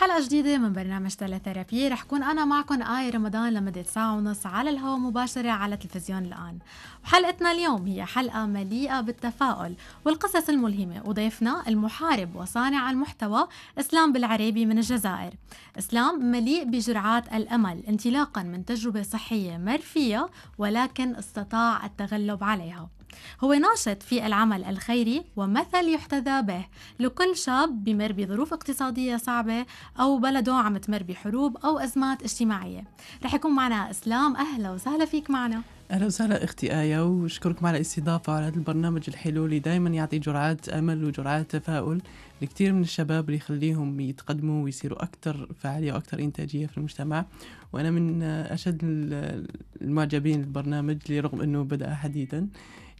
بحلقة جديدة من برنامج تيليثيرابي رح كون أنا معكم آية رمضان لمدة ساعة ونص على الهواء مباشرة على تلفزيون الآن وحلقتنا اليوم هي حلقة مليئة بالتفاؤل والقصص الملهمة وضيفنا المحارب وصانع المحتوى إسلام بالعريبي من الجزائر إسلام مليء بجرعات الأمل انطلاقا من تجربة صحية مرفية ولكن استطاع التغلب عليها هو ناشط في العمل الخيري ومثل يحتذى به لكل شاب بمر بظروف اقتصادية صعبة أو بلده عم تمر بحروب أو أزمات اجتماعية رح يكون معنا إسلام أهلا وسهلا فيك معنا اهلا وسهلا اختي ايه واشكركم على الاستضافه على هذا البرنامج الحلو اللي دائما يعطي جرعات امل وجرعات تفاؤل لكثير من الشباب اللي يخليهم يتقدموا ويصيروا اكثر فعاليه واكثر انتاجيه في المجتمع وانا من اشد المعجبين بالبرنامج رغم انه بدا حديثا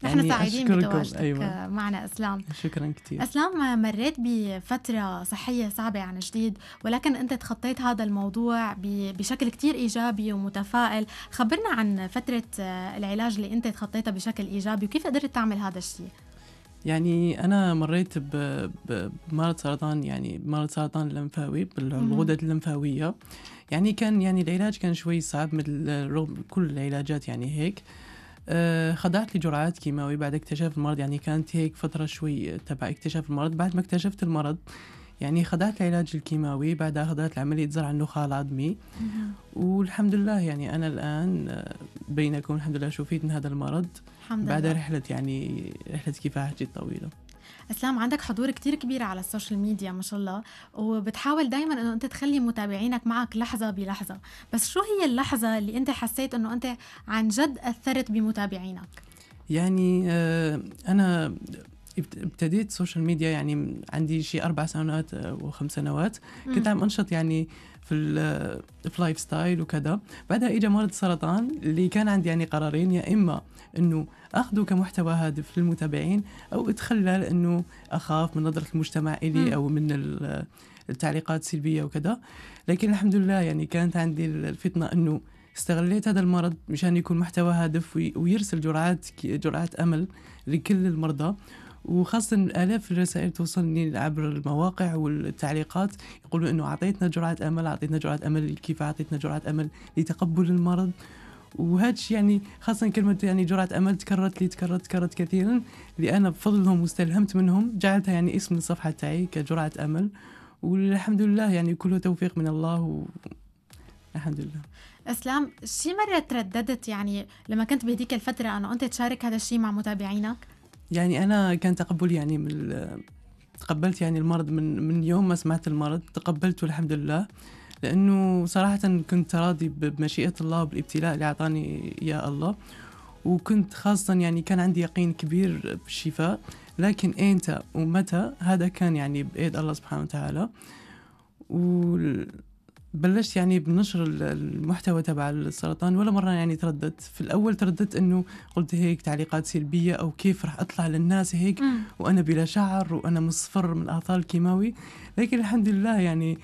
نحن يعني سعيدين بتواجدك أيوة. معنا اسلام شكرا كثير اسلام مريت بفتره صحيه صعبه عن جديد ولكن انت تخطيت هذا الموضوع بشكل كثير ايجابي ومتفائل خبرنا عن فتره آه، العلاج اللي انت تخطيتها بشكل ايجابي وكيف قدرت تعمل هذا الشيء يعني انا مريت بمرض سرطان يعني مرض سرطان اللمفاوي بالغدد اللمفاويه يعني كان يعني العلاج كان شوي صعب مثل كل العلاجات يعني هيك آه، خضعت لجرعات كيماوي بعد اكتشاف المرض يعني كانت هيك فترة شوي تبع اكتشاف المرض بعد ما اكتشفت المرض يعني خضعت العلاج الكيماوي بعدها خضعت لعملية زرع النخاع العظمي والحمد لله يعني أنا الآن آه، بينكم الحمد لله شفيت من هذا المرض الحمد بعد لله. رحلة يعني رحلة كفاحتي الطويلة اسلام عندك حضور كتير كبير على السوشيال ميديا ما شاء الله وبتحاول دايما انه انت تخلي متابعينك معك لحظه بلحظه بس شو هي اللحظه اللي انت حسيت انه انت عن جد اثرت بمتابعينك يعني آه، انا ابتديت سوشيال ميديا يعني عندي شيء اربع سنوات او آه، خمس سنوات كنت عم انشط يعني في في اللايف ستايل وكذا بعدها اجى مرض السرطان اللي كان عندي يعني قرارين يا اما انه اخذه كمحتوى هادف للمتابعين او اتخلى لانه اخاف من نظره المجتمع الي او من التعليقات السلبيه وكذا لكن الحمد لله يعني كانت عندي الفطنه انه استغليت هذا المرض مشان يكون محتوى هادف ويرسل جرعات جرعات امل لكل المرضى وخاصة آلاف الرسائل توصلني عبر المواقع والتعليقات يقولوا أنه أعطيتنا جرعة أمل أعطيتنا جرعة أمل كيف أعطيتنا جرعة أمل لتقبل المرض وهذا يعني خاصة كلمة يعني جرعة أمل تكررت لي تكررت تكررت كثيرا اللي أنا بفضلهم واستلهمت منهم جعلتها يعني اسم الصفحة تاعي كجرعة أمل والحمد لله يعني كله توفيق من الله و... الحمد لله اسلام شي مره ترددت يعني لما كنت بهديك الفتره انه انت تشارك هذا الشيء مع متابعينك يعني انا كان تقبل يعني من تقبلت يعني المرض من من يوم ما سمعت المرض تقبلته الحمد لله لانه صراحه كنت راضي بمشيئه الله بالابتلاء اللي اعطاني يا الله وكنت خاصة يعني كان عندي يقين كبير بالشفاء لكن ايمتى ومتى هذا كان يعني بإيد الله سبحانه وتعالى و بلشت يعني بنشر المحتوى تبع السرطان ولا مره يعني ترددت في الاول ترددت انه قلت هيك تعليقات سلبيه او كيف راح اطلع للناس هيك م. وانا بلا شعر وانا مصفر من اعطال الكيماوي لكن الحمد لله يعني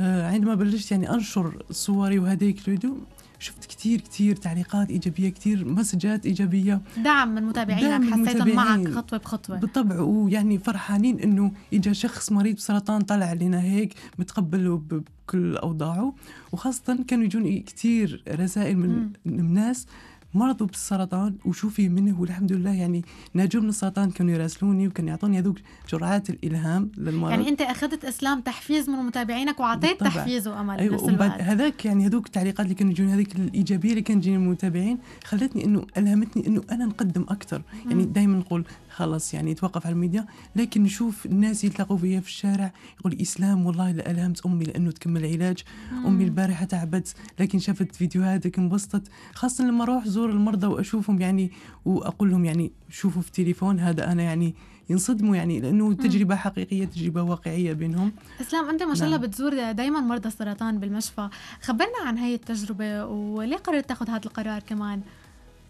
آه، عندما بلشت يعني انشر صوري وهديك الفيديو شفت كثير كثير تعليقات ايجابيه كثير مسجات ايجابيه دعم من متابعينك حسيتهم معك خطوه بخطوه بالطبع ويعني فرحانين انه اجى شخص مريض بسرطان طلع لنا هيك متقبل بكل اوضاعه وخاصه كانوا يجوني كثير رسائل من, من ناس مرضوا بالسرطان وشوفي منه والحمد لله يعني ناجوا من السرطان كانوا يراسلوني وكانوا يعطوني هذوك جرعات الالهام للمرض يعني انت اخذت اسلام تحفيز من متابعينك وعطيت تحفيز وامل أيوة بنفس الوقت هذاك يعني هذوك التعليقات اللي كانوا يجوني هذيك الايجابيه اللي كانت تجيني من المتابعين خلتني انه الهمتني انه انا نقدم اكثر يعني دائما نقول خلاص يعني توقف على الميديا لكن نشوف الناس يتلاقوا فيا في الشارع يقول اسلام والله لا الهمت امي لانه تكمل علاج امي البارحه تعبت لكن شافت فيديوهاتك انبسطت خاصه لما اروح زور ازور المرضى واشوفهم يعني واقول لهم يعني شوفوا في تليفون هذا انا يعني ينصدموا يعني لانه تجربه حقيقيه تجربه واقعيه بينهم اسلام انت ما شاء الله نعم. بتزور دائما مرضى السرطان بالمشفى خبرنا عن هاي التجربه وليه قررت تاخذ هذا القرار كمان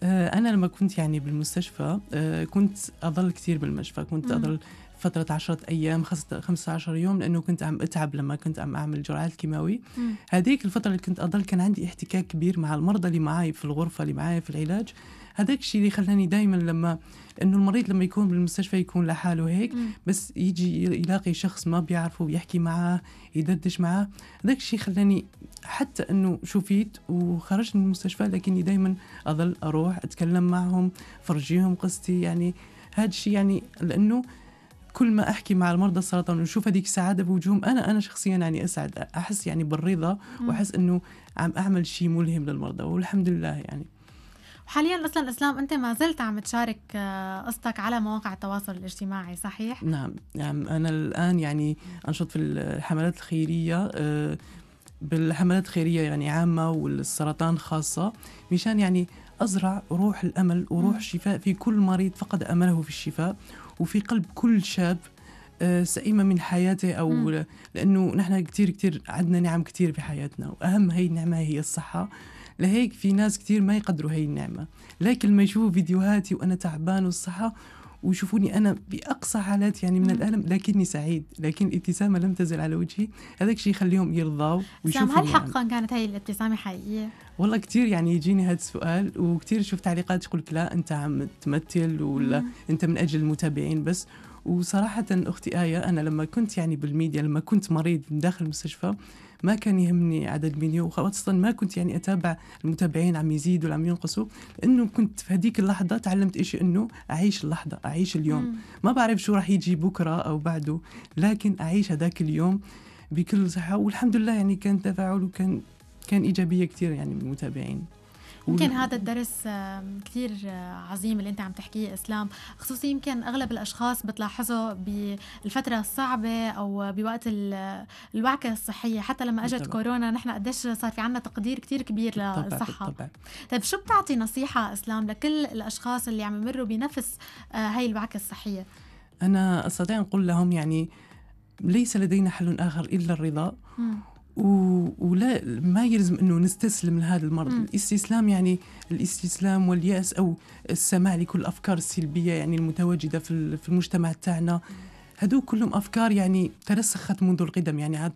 آه، انا لما كنت يعني بالمستشفى آه، كنت اضل كثير بالمشفى كنت اضل فترة عشرة أيام 15 يوم لأنه كنت عم أتعب لما كنت عم أعمل جرعات كيماوي هذيك الفترة اللي كنت أضل كان عندي احتكاك كبير مع المرضى اللي معاي في الغرفة اللي معاي في العلاج هذاك الشيء اللي خلاني دائما لما انه المريض لما يكون بالمستشفى يكون لحاله هيك بس يجي يلاقي شخص ما بيعرفه ويحكي معاه يدردش معاه هذاك الشيء خلاني حتى انه شفيت وخرجت من المستشفى لكني دائما اظل اروح اتكلم معهم فرجيهم قصتي يعني هذا الشيء يعني لانه كل ما احكي مع المرضى السرطان ونشوف هذيك السعاده بوجوههم انا انا شخصيا يعني اسعد احس يعني بالرضا واحس انه عم اعمل شيء ملهم للمرضى والحمد لله يعني حاليا اصلا اسلام انت ما زلت عم تشارك آه، قصتك على مواقع التواصل الاجتماعي صحيح؟ نعم يعني انا الان يعني انشط في الحملات الخيريه آه، بالحملات الخيريه يعني عامه والسرطان خاصه مشان يعني ازرع روح الامل وروح الشفاء في كل مريض فقد امله في الشفاء وفي قلب كل شاب آه، سئمة من حياته أو م. لأنه نحن كتير كتير عندنا نعم كتير في حياتنا وأهم هي النعمة هي الصحة لهيك في ناس كتير ما يقدروا هي النعمة لكن لما يشوفوا فيديوهاتي وأنا تعبان والصحة ويشوفوني أنا بأقصى حالات يعني من الألم لكني سعيد لكن الابتسامة لم تزل على وجهي هذاك الشيء يخليهم يرضوا ويشوفوا هل حقا يعني. كانت هاي الابتسامة حقيقية؟ والله كثير يعني يجيني هذا السؤال وكثير شوف تعليقات لك لا أنت عم تمثل ولا مم. أنت من أجل المتابعين بس وصراحة أختي آية أنا لما كنت يعني بالميديا لما كنت مريض داخل المستشفى ما كان يهمني عدد مليون وخاصه ما كنت يعني اتابع المتابعين عم يزيدوا عم ينقصوا لانه كنت في هذيك اللحظه تعلمت شيء انه اعيش اللحظه اعيش اليوم ما بعرف شو راح يجي بكره او بعده لكن اعيش هذاك اليوم بكل صحه والحمد لله يعني كان تفاعل وكان كان ايجابيه كثير يعني من المتابعين يمكن هذا الدرس كثير آه، عظيم اللي انت عم تحكيه اسلام خصوصي يمكن اغلب الاشخاص بتلاحظوا بالفتره الصعبه او بوقت الوعكه الصحيه حتى لما اجت طبعا. كورونا نحن قديش صار في عنا تقدير كثير كبير للصحه طبعا. طيب شو بتعطي نصيحه اسلام لكل الاشخاص اللي عم يمروا بنفس آه، هاي الوعكه الصحيه انا استطيع ان اقول لهم يعني ليس لدينا حل اخر الا الرضا م. ولا ما يلزم انه نستسلم لهذا المرض م. الاستسلام يعني الاستسلام والياس او السماع لكل الافكار السلبيه يعني المتواجده في في المجتمع تاعنا هذو كلهم افكار يعني ترسخت منذ القدم يعني عاد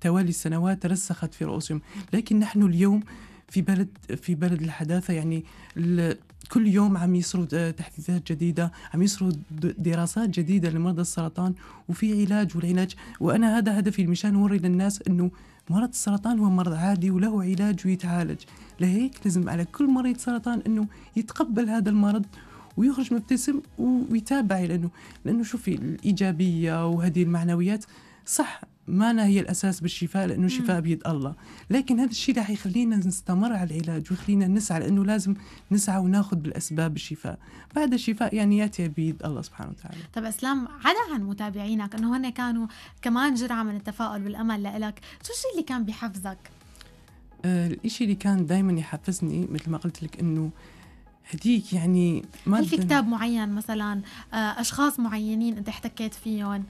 توالي السنوات ترسخت في رؤوسهم لكن نحن اليوم في بلد في بلد الحداثه يعني كل يوم عم يصروا آه، تحديثات جديده عم يصروا دراسات جديده لمرضى السرطان وفي علاج والعلاج وانا هذا هدفي مشان اوري للناس انه مرض السرطان هو مرض عادي وله علاج ويتعالج لهيك لازم على كل مريض سرطان انه يتقبل هذا المرض ويخرج مبتسم ويتابع لانه لانه شوفي الايجابيه وهذه المعنويات صح ما هي الاساس بالشفاء لانه شفاء بيد الله لكن هذا الشيء رح يخلينا نستمر على العلاج ويخلينا نسعى لانه لازم نسعى وناخذ بالاسباب الشفاء بعد الشفاء يعني ياتي بيد الله سبحانه وتعالى طب اسلام عدا عن متابعينك انه هن كانوا كمان جرعه من التفاؤل والامل لإلك شو الشيء اللي كان بحفزك آه الشيء اللي كان دائما يحفزني مثل ما قلت لك انه هديك يعني ما هل في كتاب معين مثلا آه اشخاص معينين انت احتكيت فيهم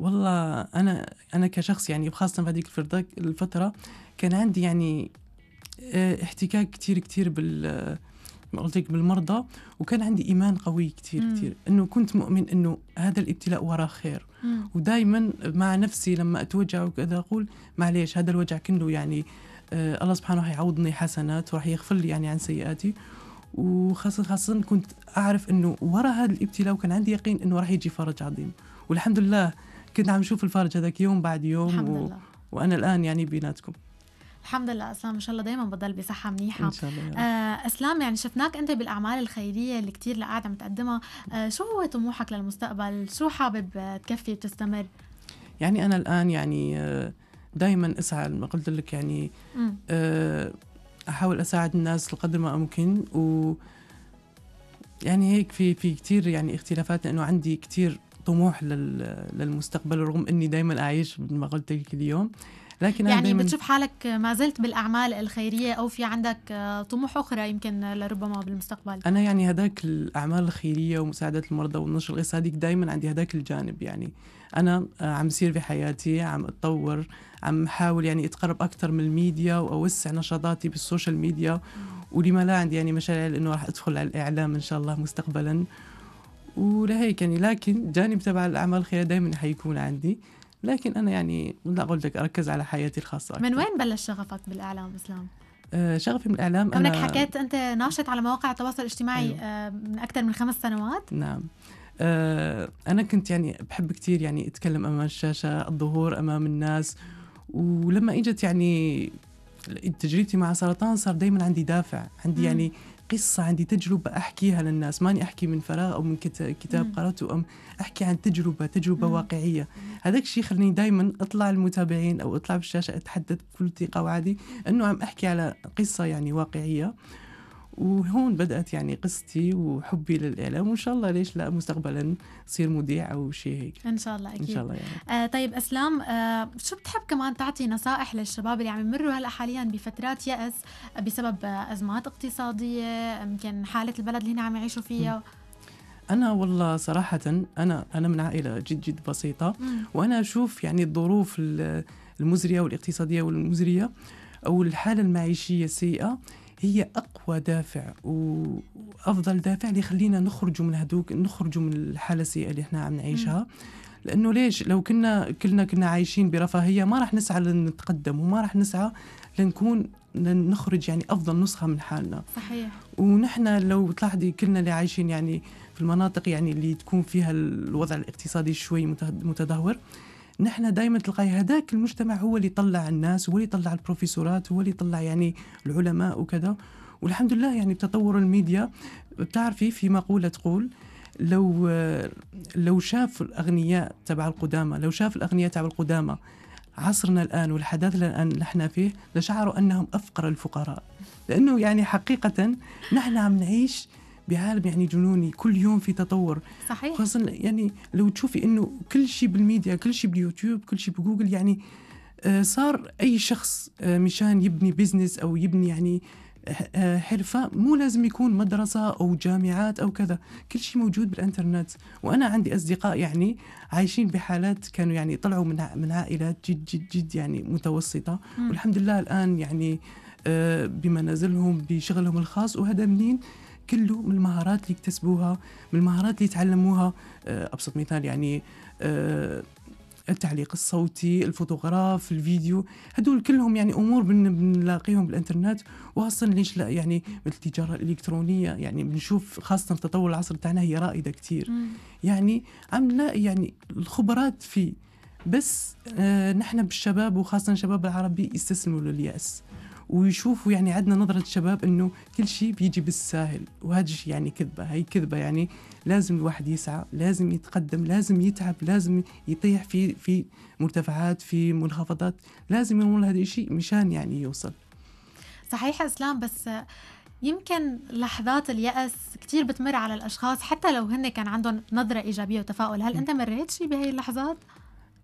والله انا انا كشخص يعني خاصه في هذيك الفتره كان عندي يعني آه، احتكاك كثير كثير بال قلت لك بالمرضى وكان عندي ايمان قوي كثير كثير انه كنت مؤمن انه هذا الابتلاء وراه خير ودائما مع نفسي لما اتوجع وكذا اقول معليش هذا الوجع كله يعني آه الله سبحانه راح يعوضني حسنات وراح يغفر لي يعني عن سيئاتي وخاصة خاصة كنت أعرف أنه وراء هذا الابتلاء وكان عندي يقين أنه راح يجي فرج عظيم والحمد لله كنت عم نشوف الفرج هذاك يوم بعد يوم الحمد و... لله. وانا الان يعني بيناتكم الحمد لله اسلام ان شاء الله دائما بضل بصحه منيحه ان شاء الله يعني. آه اسلام يعني شفناك انت بالاعمال الخيريه اللي كثير قاعده عم تقدمها آه شو هو طموحك للمستقبل شو حابب تكفي وتستمر يعني انا الان يعني آه، دائما اسعى ما قلت لك يعني آه، احاول اساعد الناس قدر ما ممكن و يعني هيك في في كثير يعني اختلافات لانه عندي كثير طموح للمستقبل رغم اني دائما اعيش مثل ما قلت لك اليوم لكن يعني بتشوف حالك ما زلت بالاعمال الخيريه او في عندك آه، طموح اخرى يمكن لربما بالمستقبل انا يعني هداك الاعمال الخيريه ومساعده المرضى والنشر الاقتصادي هذيك دائما عندي هداك الجانب يعني انا آه، عم سير في حياتي عم اتطور عم احاول يعني اتقرب اكثر من الميديا واوسع نشاطاتي بالسوشيال ميديا ولما لا عندي يعني مشاريع انه راح ادخل على الاعلام ان شاء الله مستقبلا ولهيك يعني لكن جانب تبع الأعمال الخيرية دائما حيكون عندي لكن أنا يعني لا أقول لك أركز على حياتي الخاصة أكثر. من وين بلش شغفك بالإعلام إسلام؟ آه شغفي بالإعلام كونك أنا... حكيت أنت ناشط على مواقع التواصل الاجتماعي أيوه. آه من أكثر من خمس سنوات نعم آه أنا كنت يعني بحب كثير يعني أتكلم أمام الشاشة الظهور أمام الناس ولما إجت يعني تجربتي مع سرطان صار دايما عندي دافع عندي مم. يعني قصة عندي تجربة أحكيها للناس ماني أحكي من فراغ أو من كتاب قرأته أم أحكي عن تجربة تجربة مم. واقعية هذاك الشيء خلني دائما أطلع المتابعين أو أطلع بالشاشة أتحدث بكل ثقة وعادي أنه عم أحكي على قصة يعني واقعية وهون بدأت يعني قصتي وحبي للإعلام وإن شاء الله ليش لا مستقبلا صير مذيع أو شيء هيك إن شاء الله أكيد إن شاء الله يعني. آه طيب أسلام آه شو بتحب كمان تعطي نصائح للشباب اللي عم يمروا هلأ حاليا بفترات يأس بسبب أزمات اقتصادية يمكن حالة البلد اللي هنا عم يعيشوا فيها انا والله صراحه انا انا من عائله جد جد بسيطه وانا اشوف يعني الظروف المزريه والاقتصاديه والمزريه او الحاله المعيشيه السيئه هي اقوى دافع وافضل دافع اللي يخلينا نخرجوا من هذوك نخرجوا من الحاله السيئه اللي احنا عم نعيشها لانه ليش لو كنا كلنا كنا عايشين برفاهيه ما راح نسعى لنتقدم وما راح نسعى لنكون نخرج يعني افضل نسخه من حالنا صحيح ونحن لو تلاحظي كلنا اللي عايشين يعني في المناطق يعني اللي تكون فيها الوضع الاقتصادي شوي متدهور نحن دائما تلقاي هذاك المجتمع هو اللي طلع الناس هو اللي طلع البروفيسورات هو اللي طلع يعني العلماء وكذا والحمد لله يعني بتطور الميديا بتعرفي في مقولة تقول لو لو شاف الأغنياء تبع القدامى لو شاف الأغنياء تبع القدامى عصرنا الآن والحداثة الآن نحن فيه لشعروا أنهم أفقر الفقراء لأنه يعني حقيقة نحن عم نعيش بعالم يعني جنوني كل يوم في تطور صحيح خاصة يعني لو تشوفي انه كل شيء بالميديا كل شيء باليوتيوب كل شيء بجوجل يعني آه، صار اي شخص آه، مشان يبني بزنس او يبني يعني آه، حرفة مو لازم يكون مدرسة أو جامعات أو كذا كل شيء موجود بالإنترنت وأنا عندي أصدقاء يعني عايشين بحالات كانوا يعني طلعوا من من عائلات جد جد جد يعني متوسطة والحمد لله الآن يعني بمنازلهم بشغلهم الخاص وهذا منين كله من المهارات اللي اكتسبوها من المهارات اللي تعلموها آه، ابسط مثال يعني آه، التعليق الصوتي الفوتوغراف الفيديو هدول كلهم يعني امور بنلاقيهم بالانترنت وخاصه ليش لا يعني التجاره الالكترونيه يعني بنشوف خاصه في تطور العصر تاعنا هي رائده كثير يعني عم نلاقي يعني الخبرات فيه بس آه نحن بالشباب وخاصه الشباب العربي يستسلموا للياس ويشوفوا يعني عندنا نظرة شباب انه كل شيء بيجي بالساهل وهذا الشيء يعني كذبة هي كذبة يعني لازم الواحد يسعى لازم يتقدم لازم يتعب لازم يطيح في في مرتفعات في منخفضات لازم يمر هذا الشيء مشان يعني يوصل صحيح اسلام بس يمكن لحظات اليأس كثير بتمر على الأشخاص حتى لو هن كان عندهم نظرة إيجابية وتفاؤل هل أنت مريت شيء بهي اللحظات؟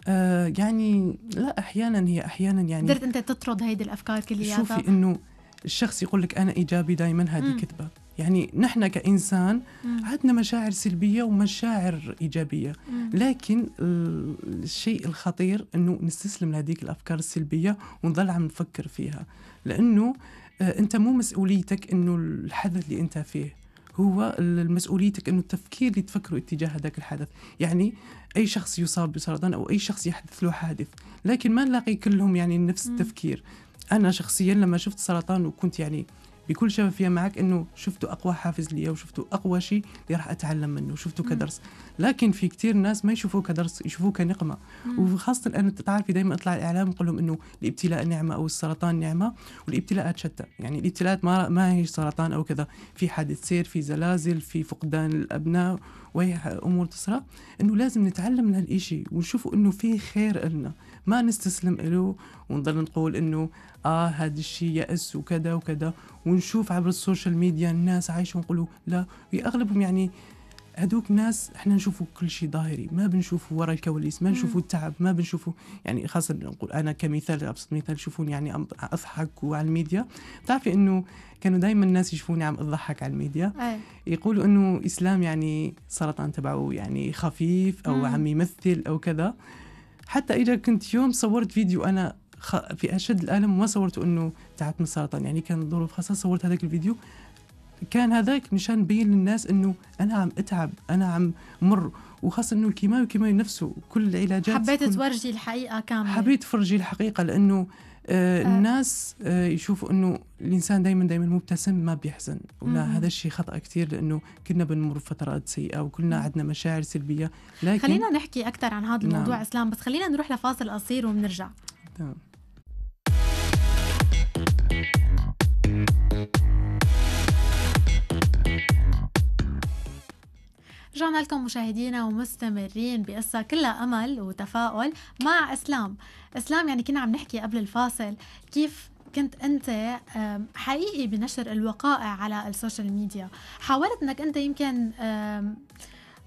آه يعني لا احيانا هي احيانا يعني قدرت انت تطرد هيدي الافكار كلياتها شوفي انه الشخص يقول لك انا ايجابي دائما هذه كذبه يعني نحن كإنسان عندنا مشاعر سلبية ومشاعر إيجابية مم. لكن الشيء الخطير أنه نستسلم لهذيك الأفكار السلبية ونظل عم نفكر فيها لأنه آه، أنت مو مسؤوليتك أنه الحدث اللي أنت فيه هو مسؤوليتك أنه التفكير اللي تفكره اتجاه هذاك الحدث يعني اي شخص يصاب بسرطان او اي شخص يحدث له حادث لكن ما نلاقي كلهم يعني نفس التفكير انا شخصيا لما شفت سرطان وكنت يعني بكل شفافيه معك انه شفتوا اقوى حافز ليا وشفتوا اقوى شيء اللي راح اتعلم منه وشفته كدرس لكن في كثير ناس ما يشوفوه كدرس يشوفوه كنقمه وخاصه أنا تعرفي دائما اطلع الاعلام يقول لهم انه الابتلاء نعمه او السرطان نعمه والابتلاءات شتى يعني الابتلاءات ما ما هي سرطان او كذا في حادث سير في زلازل في فقدان الابناء وهي امور تصرى انه لازم نتعلم من هالشيء ونشوفوا انه في خير لنا ما نستسلم له ونضل نقول انه اه هذا الشيء يأس وكذا وكذا ونشوف عبر السوشيال ميديا الناس عايشه ونقولوا لا اغلبهم يعني هذوك ناس احنا نشوفوا كل شيء ظاهري ما بنشوفوا وراء الكواليس ما نشوفوا التعب ما بنشوفوا يعني خاصه نقول انا كمثال ابسط مثال شوفوني يعني اضحك وعلى الميديا بتعرفي انه كانوا دائما الناس يشوفوني عم اضحك على الميديا أي. يقولوا انه اسلام يعني سرطان تبعه يعني خفيف او مم. عم يمثل او كذا حتى إذا كنت يوم صورت فيديو أنا في أشد الألم وما صورته أنه تعبت من السرطان يعني كان ظروف خاصة صورت هذاك الفيديو كان هذاك مشان نبين للناس انه انا عم اتعب انا عم مر وخاصه انه الكيماوي كيماوي نفسه كل العلاجات حبيت تورجي الحقيقه كامله حبيت تفرجي الحقيقه لانه آه،, آه الناس آه يشوفوا انه الانسان دائما دائما مبتسم ما بيحزن ولا مم. هذا الشيء خطا كثير لانه كلنا بنمر بفترات سيئه وكلنا عندنا مشاعر سلبيه لكن خلينا نحكي اكثر عن هذا الموضوع نعم. اسلام بس خلينا نروح لفاصل قصير وبنرجع تمام رجعنا لكم مشاهدينا ومستمرين بقصة كلها أمل وتفاؤل مع إسلام إسلام يعني كنا عم نحكي قبل الفاصل كيف كنت انت حقيقي بنشر الوقائع على السوشيال ميديا حاولت انك انت يمكن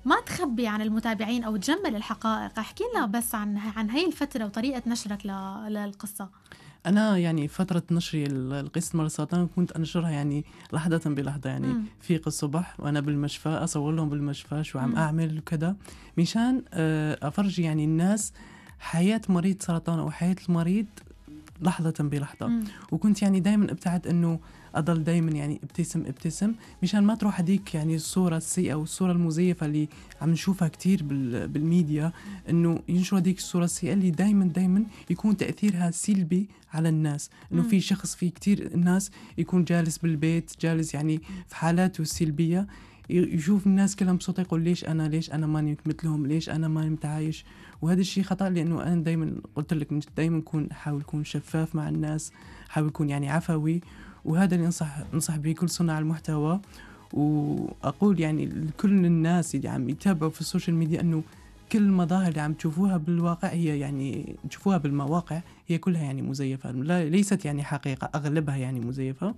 ما تخبي عن المتابعين او تجمل الحقائق احكي لنا بس عن عن هي الفتره وطريقه نشرك للقصه انا يعني فتره نشري القصه مرض السرطان كنت انشرها يعني لحظه بلحظه يعني مم. في الصبح وانا بالمشفى اصور لهم بالمشفى شو عم مم. اعمل وكذا مشان آه، افرجي يعني الناس حياه مريض سرطان او حياه المريض لحظه بلحظه مم. وكنت يعني دائما ابتعد انه اضل دايما يعني ابتسم ابتسم مشان ما تروح هذيك يعني الصوره السيئه والصوره المزيفه اللي عم نشوفها كثير بالميديا انه ينشروا هذيك الصوره السيئه اللي دايما دايما يكون تاثيرها سلبي على الناس انه في شخص في كثير ناس يكون جالس بالبيت جالس يعني في حالاته السلبيه يشوف الناس كلها مبسوطه يقول ليش انا ليش انا ماني مثلهم ليش انا ماني متعايش وهذا الشيء خطا لانه انا دائما قلت لك دائما كون حاول كون شفاف مع الناس حاول كون يعني عفوي وهذا اللي انصح انصح به كل صناع المحتوى واقول يعني لكل الناس اللي عم يتابعوا في السوشيال ميديا انه كل المظاهر اللي عم تشوفوها بالواقع هي يعني تشوفوها بالمواقع هي كلها يعني مزيفه ليست يعني حقيقه اغلبها يعني مزيفه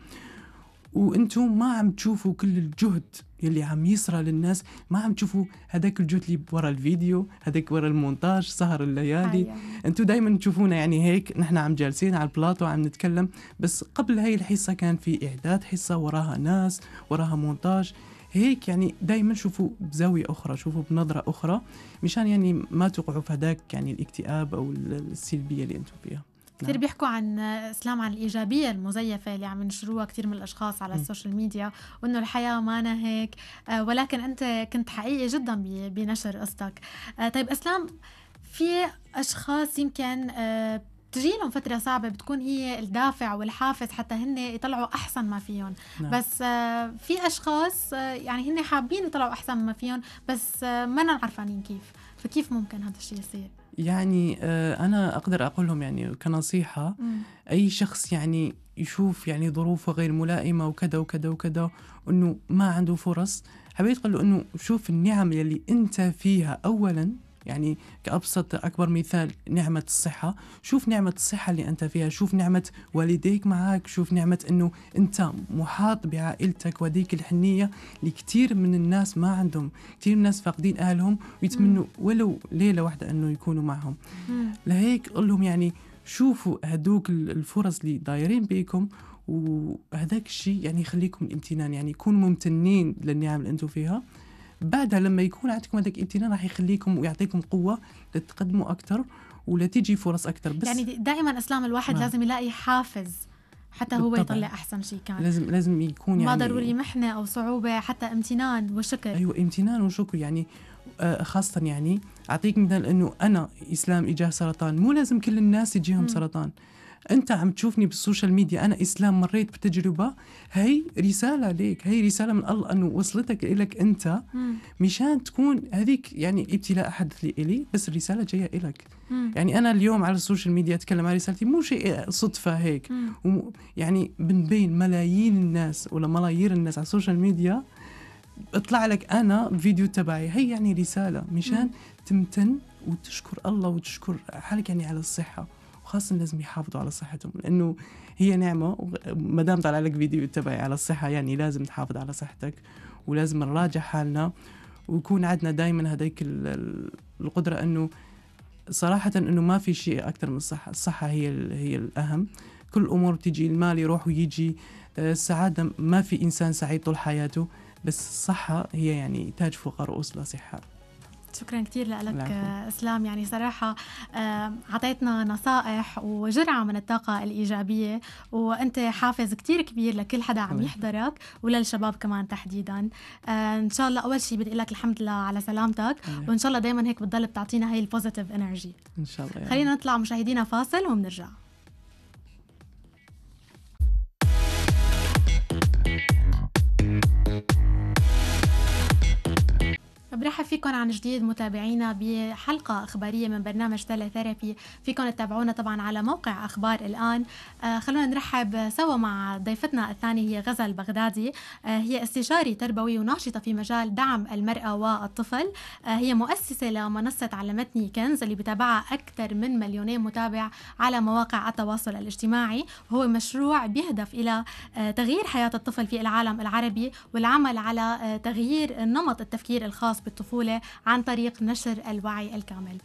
وانتم ما عم تشوفوا كل الجهد يلي عم يصرى للناس ما عم تشوفوا هذاك الجهد اللي ورا الفيديو هذاك ورا المونتاج سهر الليالي أيوة. انتم دائما تشوفونا يعني هيك نحن عم جالسين على البلاطو عم نتكلم بس قبل هاي الحصه كان في اعداد حصه وراها ناس وراها مونتاج هيك يعني دائما شوفوا بزاويه اخرى شوفوا بنظره اخرى مشان يعني ما توقعوا في هذاك يعني الاكتئاب او السلبيه اللي انتم فيها كثير نعم. بيحكوا عن اسلام عن الايجابيه المزيفه اللي عم ينشروها كثير من الاشخاص على السوشيال ميديا وانه الحياه مانا هيك آه، ولكن انت كنت حقيقي جدا بنشر قصتك آه، طيب اسلام في اشخاص يمكن آه، لهم فترة صعبة بتكون هي الدافع والحافز حتى هن يطلعوا أحسن ما فيهم نعم. بس في أشخاص يعني هن حابين يطلعوا أحسن ما فيهم بس ما عرفانين كيف فكيف ممكن هذا الشيء يصير؟ يعني آه، انا اقدر اقول لهم يعني كنصيحه اي شخص يعني يشوف يعني ظروفه غير ملائمه وكذا وكذا وكذا وانه ما عنده فرص حبيت اقول له انه شوف النعم يلي انت فيها اولا يعني كأبسط أكبر مثال نعمة الصحة شوف نعمة الصحة اللي أنت فيها شوف نعمة والديك معك شوف نعمة أنه أنت محاط بعائلتك وديك الحنية اللي كثير من الناس ما عندهم كثير من الناس فاقدين أهلهم ويتمنوا ولو ليلة واحدة أنه يكونوا معهم لهيك قل لهم يعني شوفوا هدوك الفرص اللي دايرين بيكم وهذاك الشيء يعني يخليكم الامتنان يعني كونوا ممتنين للنعم اللي انتم فيها بعدها لما يكون عندكم هذاك الامتنان راح يخليكم ويعطيكم قوه لتقدموا اكثر ولا تيجي فرص اكثر بس يعني دائما اسلام الواحد ما. نعم. لازم يلاقي حافز حتى هو بالطبع. يطلع احسن شيء كان لازم لازم يكون يعني ما ضروري محنه او صعوبه حتى امتنان وشكر ايوه امتنان وشكر يعني آه، خاصه يعني اعطيك مثال انه انا اسلام اجاه سرطان مو لازم كل الناس يجيهم م. سرطان انت عم تشوفني بالسوشيال ميديا انا اسلام مريت بتجربه هي رساله ليك هي رساله من الله انه وصلتك لك انت مشان تكون هذيك يعني ابتلاء حدث لي الي بس الرساله جايه لك يعني انا اليوم على السوشيال ميديا اتكلم عن رسالتي مو شيء صدفه هيك يعني من بين ملايين الناس ولا ملايير الناس على السوشيال ميديا اطلع لك انا فيديو تبعي هي يعني رساله مشان تمتن وتشكر الله وتشكر حالك يعني على الصحه الاشخاص لازم يحافظوا على صحتهم لأنه هي نعمة ما دام طلع لك فيديو تبعي على الصحة يعني لازم تحافظ على صحتك ولازم نراجع حالنا ويكون عندنا دائما هذيك القدرة أنه صراحة أنه ما في شيء أكثر من الصحة الصحة هي, هي الأهم كل الأمور تجي المال يروح ويجي آه، السعادة ما في إنسان سعيد طول حياته بس الصحة هي يعني تاج فوق رؤوس الاصحاب شكرا كثير لك اسلام يعني صراحه اعطيتنا آه، نصائح وجرعه من الطاقه الايجابيه وانت حافز كثير كبير لكل حدا عم يحضرك وللشباب كمان تحديدا آه، ان شاء الله اول شيء بدي اقول لك الحمد لله على سلامتك وان شاء الله دائما هيك بتضل بتعطينا هي البوزيتيف انرجي ان شاء الله يعني. خلينا نطلع مشاهدينا فاصل وبنرجع برحب فيكم عن جديد متابعينا بحلقة إخبارية من برنامج تيلي ثيرابي فيكم تتابعونا طبعا على موقع أخبار الآن آه، خلونا نرحب سوا مع ضيفتنا الثانية هي غزل البغدادي آه، هي استشاري تربوي وناشطة في مجال دعم المرأة والطفل آه، هي مؤسسة لمنصة علمتني كنز اللي بتابعها أكثر من مليونين متابع على مواقع التواصل الاجتماعي وهو مشروع بيهدف إلى تغيير حياة الطفل في العالم العربي والعمل على تغيير نمط التفكير الخاص بالطفولة عن طريق نشر الوعي الكامل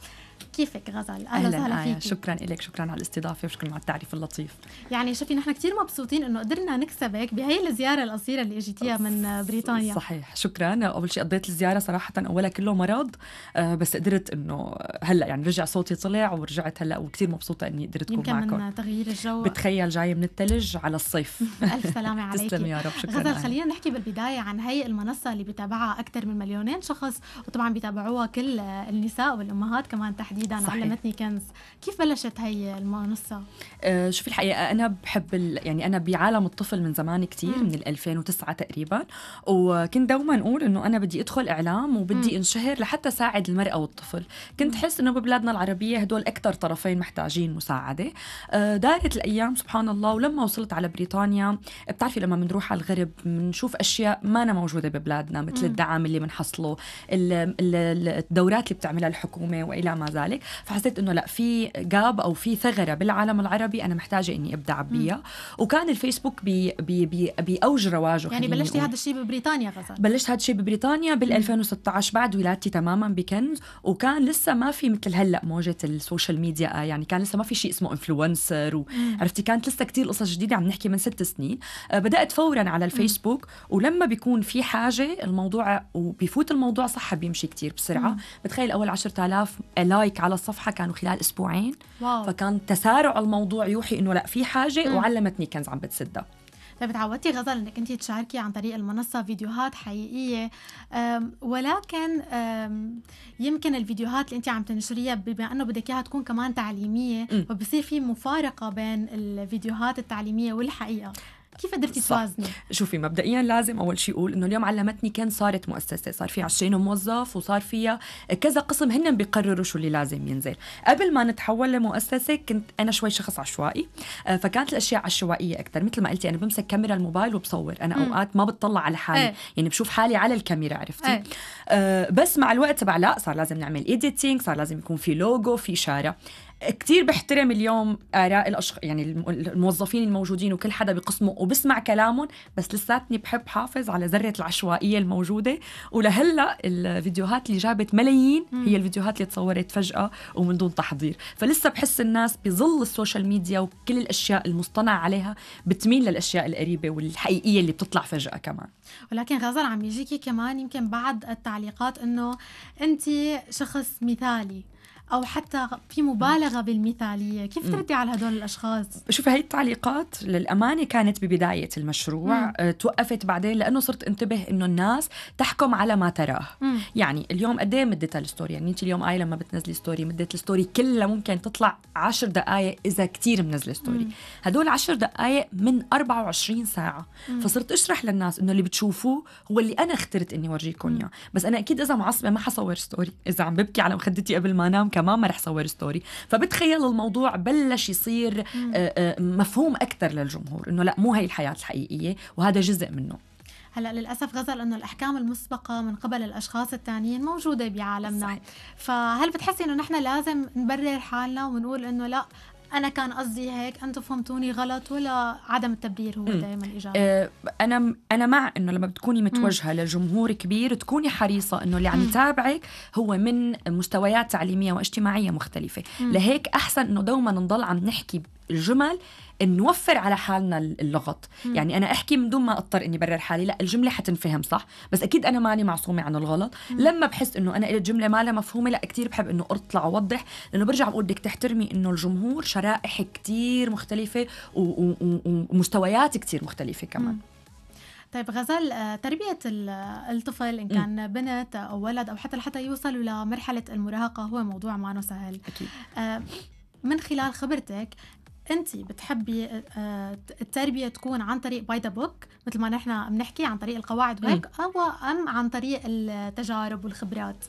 كيفك غزل اهلا وسهلا آية. فيك شكرا لك شكرا على الاستضافه وشكرا على التعريف اللطيف يعني شوفي نحن كثير مبسوطين انه قدرنا نكسبك بهي الزياره القصيره اللي اجيتيها من بريطانيا صحيح شكرا اول شيء قضيت الزياره صراحه اولها كله مرض آه، بس قدرت انه هلا يعني رجع صوتي طلع ورجعت هلا وكثير مبسوطه اني قدرت اكون معكم يمكن من تغيير الجو بتخيل جاي من الثلج على الصيف الف سلامه عليك تسلم يا رب شكرا غزل خلينا نحكي بالبدايه عن هي المنصه اللي بتابعها اكثر من مليونين شخص وطبعا بيتابعوها كل النساء والامهات كمان تحديدا عبيدان صحيح. علمتني كنز كيف بلشت هي المنصة؟ آه شوفي الحقيقة أنا بحب ال... يعني أنا بعالم الطفل من زمان كتير مم. من 2009 تقريبا وكنت دوما أقول إنه أنا بدي أدخل إعلام وبدي مم. أنشهر لحتى ساعد المرأة والطفل كنت حس إنه ببلادنا العربية هدول أكثر طرفين محتاجين مساعدة آه دارت الأيام سبحان الله ولما وصلت على بريطانيا بتعرفي لما بنروح على الغرب بنشوف أشياء ما أنا موجودة ببلادنا مثل مم. الدعم اللي بنحصله الدورات اللي بتعملها الحكومة وإلى ما ذلك ذلك فحسيت انه لا في جاب او في ثغره بالعالم العربي انا محتاجه اني ابدع بيها وكان الفيسبوك بي بي بي باوج رواجه يعني بلشتي هذا الشيء ببريطانيا غزال بلشت هذا الشيء ببريطانيا بال 2016 بعد ولادتي تماما بكنز وكان لسه ما في مثل هلا موجه السوشيال ميديا آه، يعني كان لسه ما في شيء اسمه انفلونسر عرفتي كانت لسه كتير قصص جديده عم نحكي من ست سنين آه، بدات فورا على الفيسبوك ولما بيكون في حاجه الموضوع وبيفوت الموضوع صح بيمشي كتير بسرعه بتخيل اول 10000 لايك على الصفحه كانوا خلال اسبوعين واو. فكان تسارع الموضوع يوحي انه لا في حاجه م. وعلمتني كنز عم بتسدها طيب تعودتي غزل انك انت تشاركي عن طريق المنصه فيديوهات حقيقيه ولكن يمكن الفيديوهات اللي انت عم تنشريها بما انه بدك اياها تكون كمان تعليميه وبصير في مفارقه بين الفيديوهات التعليميه والحقيقه كيف قدرتي توازني؟ شوفي مبدئيا لازم اول شيء اقول انه اليوم علمتني كان صارت مؤسسه صار في 20 موظف وصار فيها كذا قسم هن بيقرروا شو اللي لازم ينزل قبل ما نتحول لمؤسسه كنت انا شوي شخص عشوائي آه، فكانت الاشياء عشوائيه اكثر مثل ما قلتي انا بمسك كاميرا الموبايل وبصور انا اوقات ما بتطلع على حالي ايه. يعني بشوف حالي على الكاميرا عرفتي ايه. آه بس مع الوقت تبع لا صار لازم نعمل ايديتينج صار لازم يكون في لوجو في اشاره كثير بحترم اليوم اراء الاشخاص يعني الموظفين الموجودين وكل حدا بقسمه وبسمع كلامهم بس لساتني بحب حافظ على ذره العشوائيه الموجوده ولهلا الفيديوهات اللي جابت ملايين هي الفيديوهات اللي تصورت فجاه ومن دون تحضير فلسه بحس الناس بظل السوشيال ميديا وكل الاشياء المصطنعه عليها بتميل للاشياء القريبه والحقيقيه اللي بتطلع فجاه كمان ولكن غزل عم يجيكي كمان يمكن بعد التعليقات انه انت شخص مثالي او حتى في مبالغه بالمثاليه كيف تردي على هدول الاشخاص شوفي هاي التعليقات للامانه كانت ببدايه المشروع مم. آه، توقفت بعدين لانه صرت انتبه انه الناس تحكم على ما تراه مم. يعني اليوم قد ايه مدتها الستوري يعني انت اليوم اي لما بتنزلي ستوري مده الستوري كلها ممكن تطلع 10 دقائق اذا كثير منزله ستوري هدول 10 دقائق من 24 ساعه مم. فصرت اشرح للناس انه اللي بتشوفوه هو اللي انا اخترت اني اورجيكم اياه بس انا اكيد اذا معصبه ما حصور ستوري اذا عم ببكي على مخدتي قبل ما انام كمان ما رح صور ستوري فبتخيل الموضوع بلش يصير آه، آه، مفهوم اكثر للجمهور انه لا مو هي الحياه الحقيقيه وهذا جزء منه هلا للاسف غزل انه الاحكام المسبقه من قبل الاشخاص الثانيين موجوده بعالمنا صحيح. فهل بتحسي انه نحن لازم نبرر حالنا ونقول انه لا انا كان قصدي هيك انتم فهمتوني غلط ولا عدم التبرير هو دائما الاجابه آه، انا انا مع انه لما بتكوني متوجهه لجمهور كبير تكوني حريصه انه اللي عم يتابعك هو من مستويات تعليميه واجتماعيه مختلفه لهيك احسن انه دوما نضل عم نحكي الجمل نوفر على حالنا اللغط م. يعني انا احكي من دون ما اضطر اني برر حالي لا الجمله حتنفهم صح بس اكيد انا ماني معصومه عن الغلط م. لما بحس انه انا قلت جمله ما لها مفهومه لا كثير بحب انه اطلع اوضح لانه برجع بقول بدك تحترمي انه الجمهور شرائح كثير مختلفه ومستويات كثير مختلفه كمان م. طيب غزال آه، تربية الطفل إن كان بنت أو ولد أو حتى لحتى يوصلوا لمرحلة المراهقة هو موضوع ما سهل أكيد. آه، من خلال خبرتك انت بتحبي آه، آه، التربيه تكون عن طريق باي ذا بوك مثل ما نحن بنحكي عن طريق القواعد إيه. وهيك او ام عن طريق التجارب والخبرات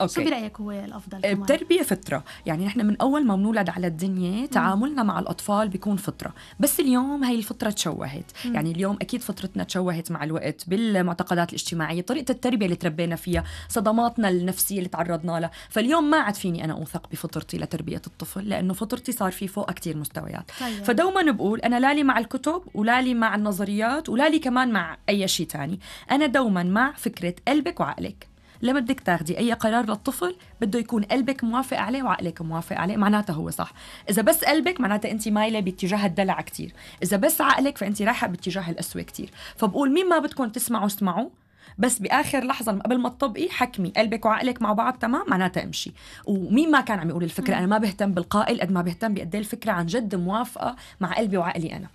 أوكي. شو برايك هو الافضل آه، كمان؟ التربيه فطره يعني نحن من اول ما بنولد على الدنيا تعاملنا مع الاطفال بيكون فطره بس اليوم هي الفطره تشوهت مم. يعني اليوم اكيد فطرتنا تشوهت مع الوقت بالمعتقدات الاجتماعيه طريقه التربيه اللي تربينا فيها صدماتنا النفسيه اللي تعرضنا لها فاليوم ما عاد فيني انا اوثق بفطرتي لتربيه الطفل لانه فطرتي صار في فوقها كثير مستويات طيب. فدوما بقول انا لالي مع الكتب ولالي مع النظريات ولالي كمان مع اي شيء ثاني انا دوما مع فكره قلبك وعقلك لما بدك تاخدي اي قرار للطفل بده يكون قلبك موافق عليه وعقلك موافق عليه معناتها هو صح اذا بس قلبك معناتها انت مايله باتجاه الدلع كثير اذا بس عقلك فانت رايحه باتجاه القسوه كثير فبقول مين ما بدكم تسمعوا اسمعوا بس باخر لحظه قبل ما تطبقي حكمي قلبك وعقلك مع بعض تمام معناتها امشي ومين ما كان عم يقول الفكره انا ما بهتم بالقائل قد ما بهتم بقد الفكره عن جد موافقه مع قلبي وعقلي انا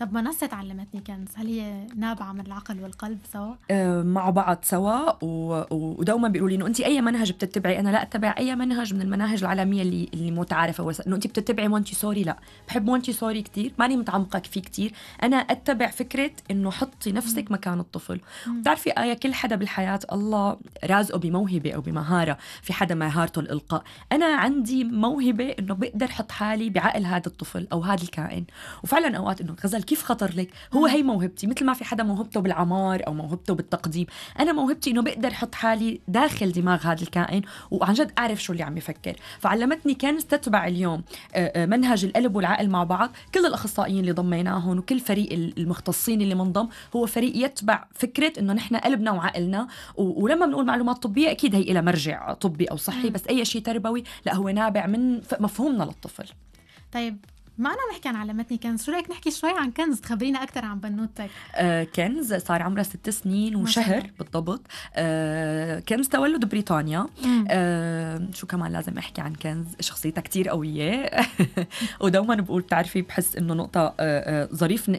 طب منصة علمتني كنز هل هي نابعة من العقل والقلب سوا؟ آه، مع بعض سوا و... ودوما بيقولوا لي انه انت اي منهج بتتبعي انا لا اتبع اي منهج من المناهج العالميه اللي اللي متعارفه وس... انه انت بتتبعي مونتي سوري لا بحب مونتي سوري كثير ماني متعمقه فيه كثير انا اتبع فكره انه حطي نفسك م. مكان الطفل بتعرفي ايه كل حدا بالحياه الله رازقه بموهبه او بمهاره في حدا مهارته الالقاء انا عندي موهبه انه بقدر احط حالي بعقل هذا الطفل او هذا الكائن وفعلا اوقات انه غزل كيف خطر لك هو هي موهبتي مثل ما في حدا موهبته بالعمار او موهبته بالتقديم انا موهبتي انه بقدر احط حالي داخل دماغ هذا الكائن وعن جد اعرف شو اللي عم يفكر فعلمتني كان تتبع اليوم آه، آه، منهج القلب والعقل مع بعض كل الاخصائيين اللي ضميناهم وكل فريق المختصين اللي منضم هو فريق يتبع فكره انه نحن قلبنا وعقلنا ولما بنقول معلومات طبيه اكيد هي لها مرجع طبي او صحي بس اي شيء تربوي لا هو نابع من مفهومنا للطفل طيب ما أنا نحكي عن علمتني كنز شو رأيك نحكي شوي عن كنز تخبرينا أكثر عن بنوتك آه كنز صار عمرها ست سنين وشهر بالضبط آه كنز تولد بريطانيا آه شو كمان لازم أحكي عن كنز شخصيتها كتير قوية ودوما بقول تعرفي بحس إنه نقطة آه, آه، ظريف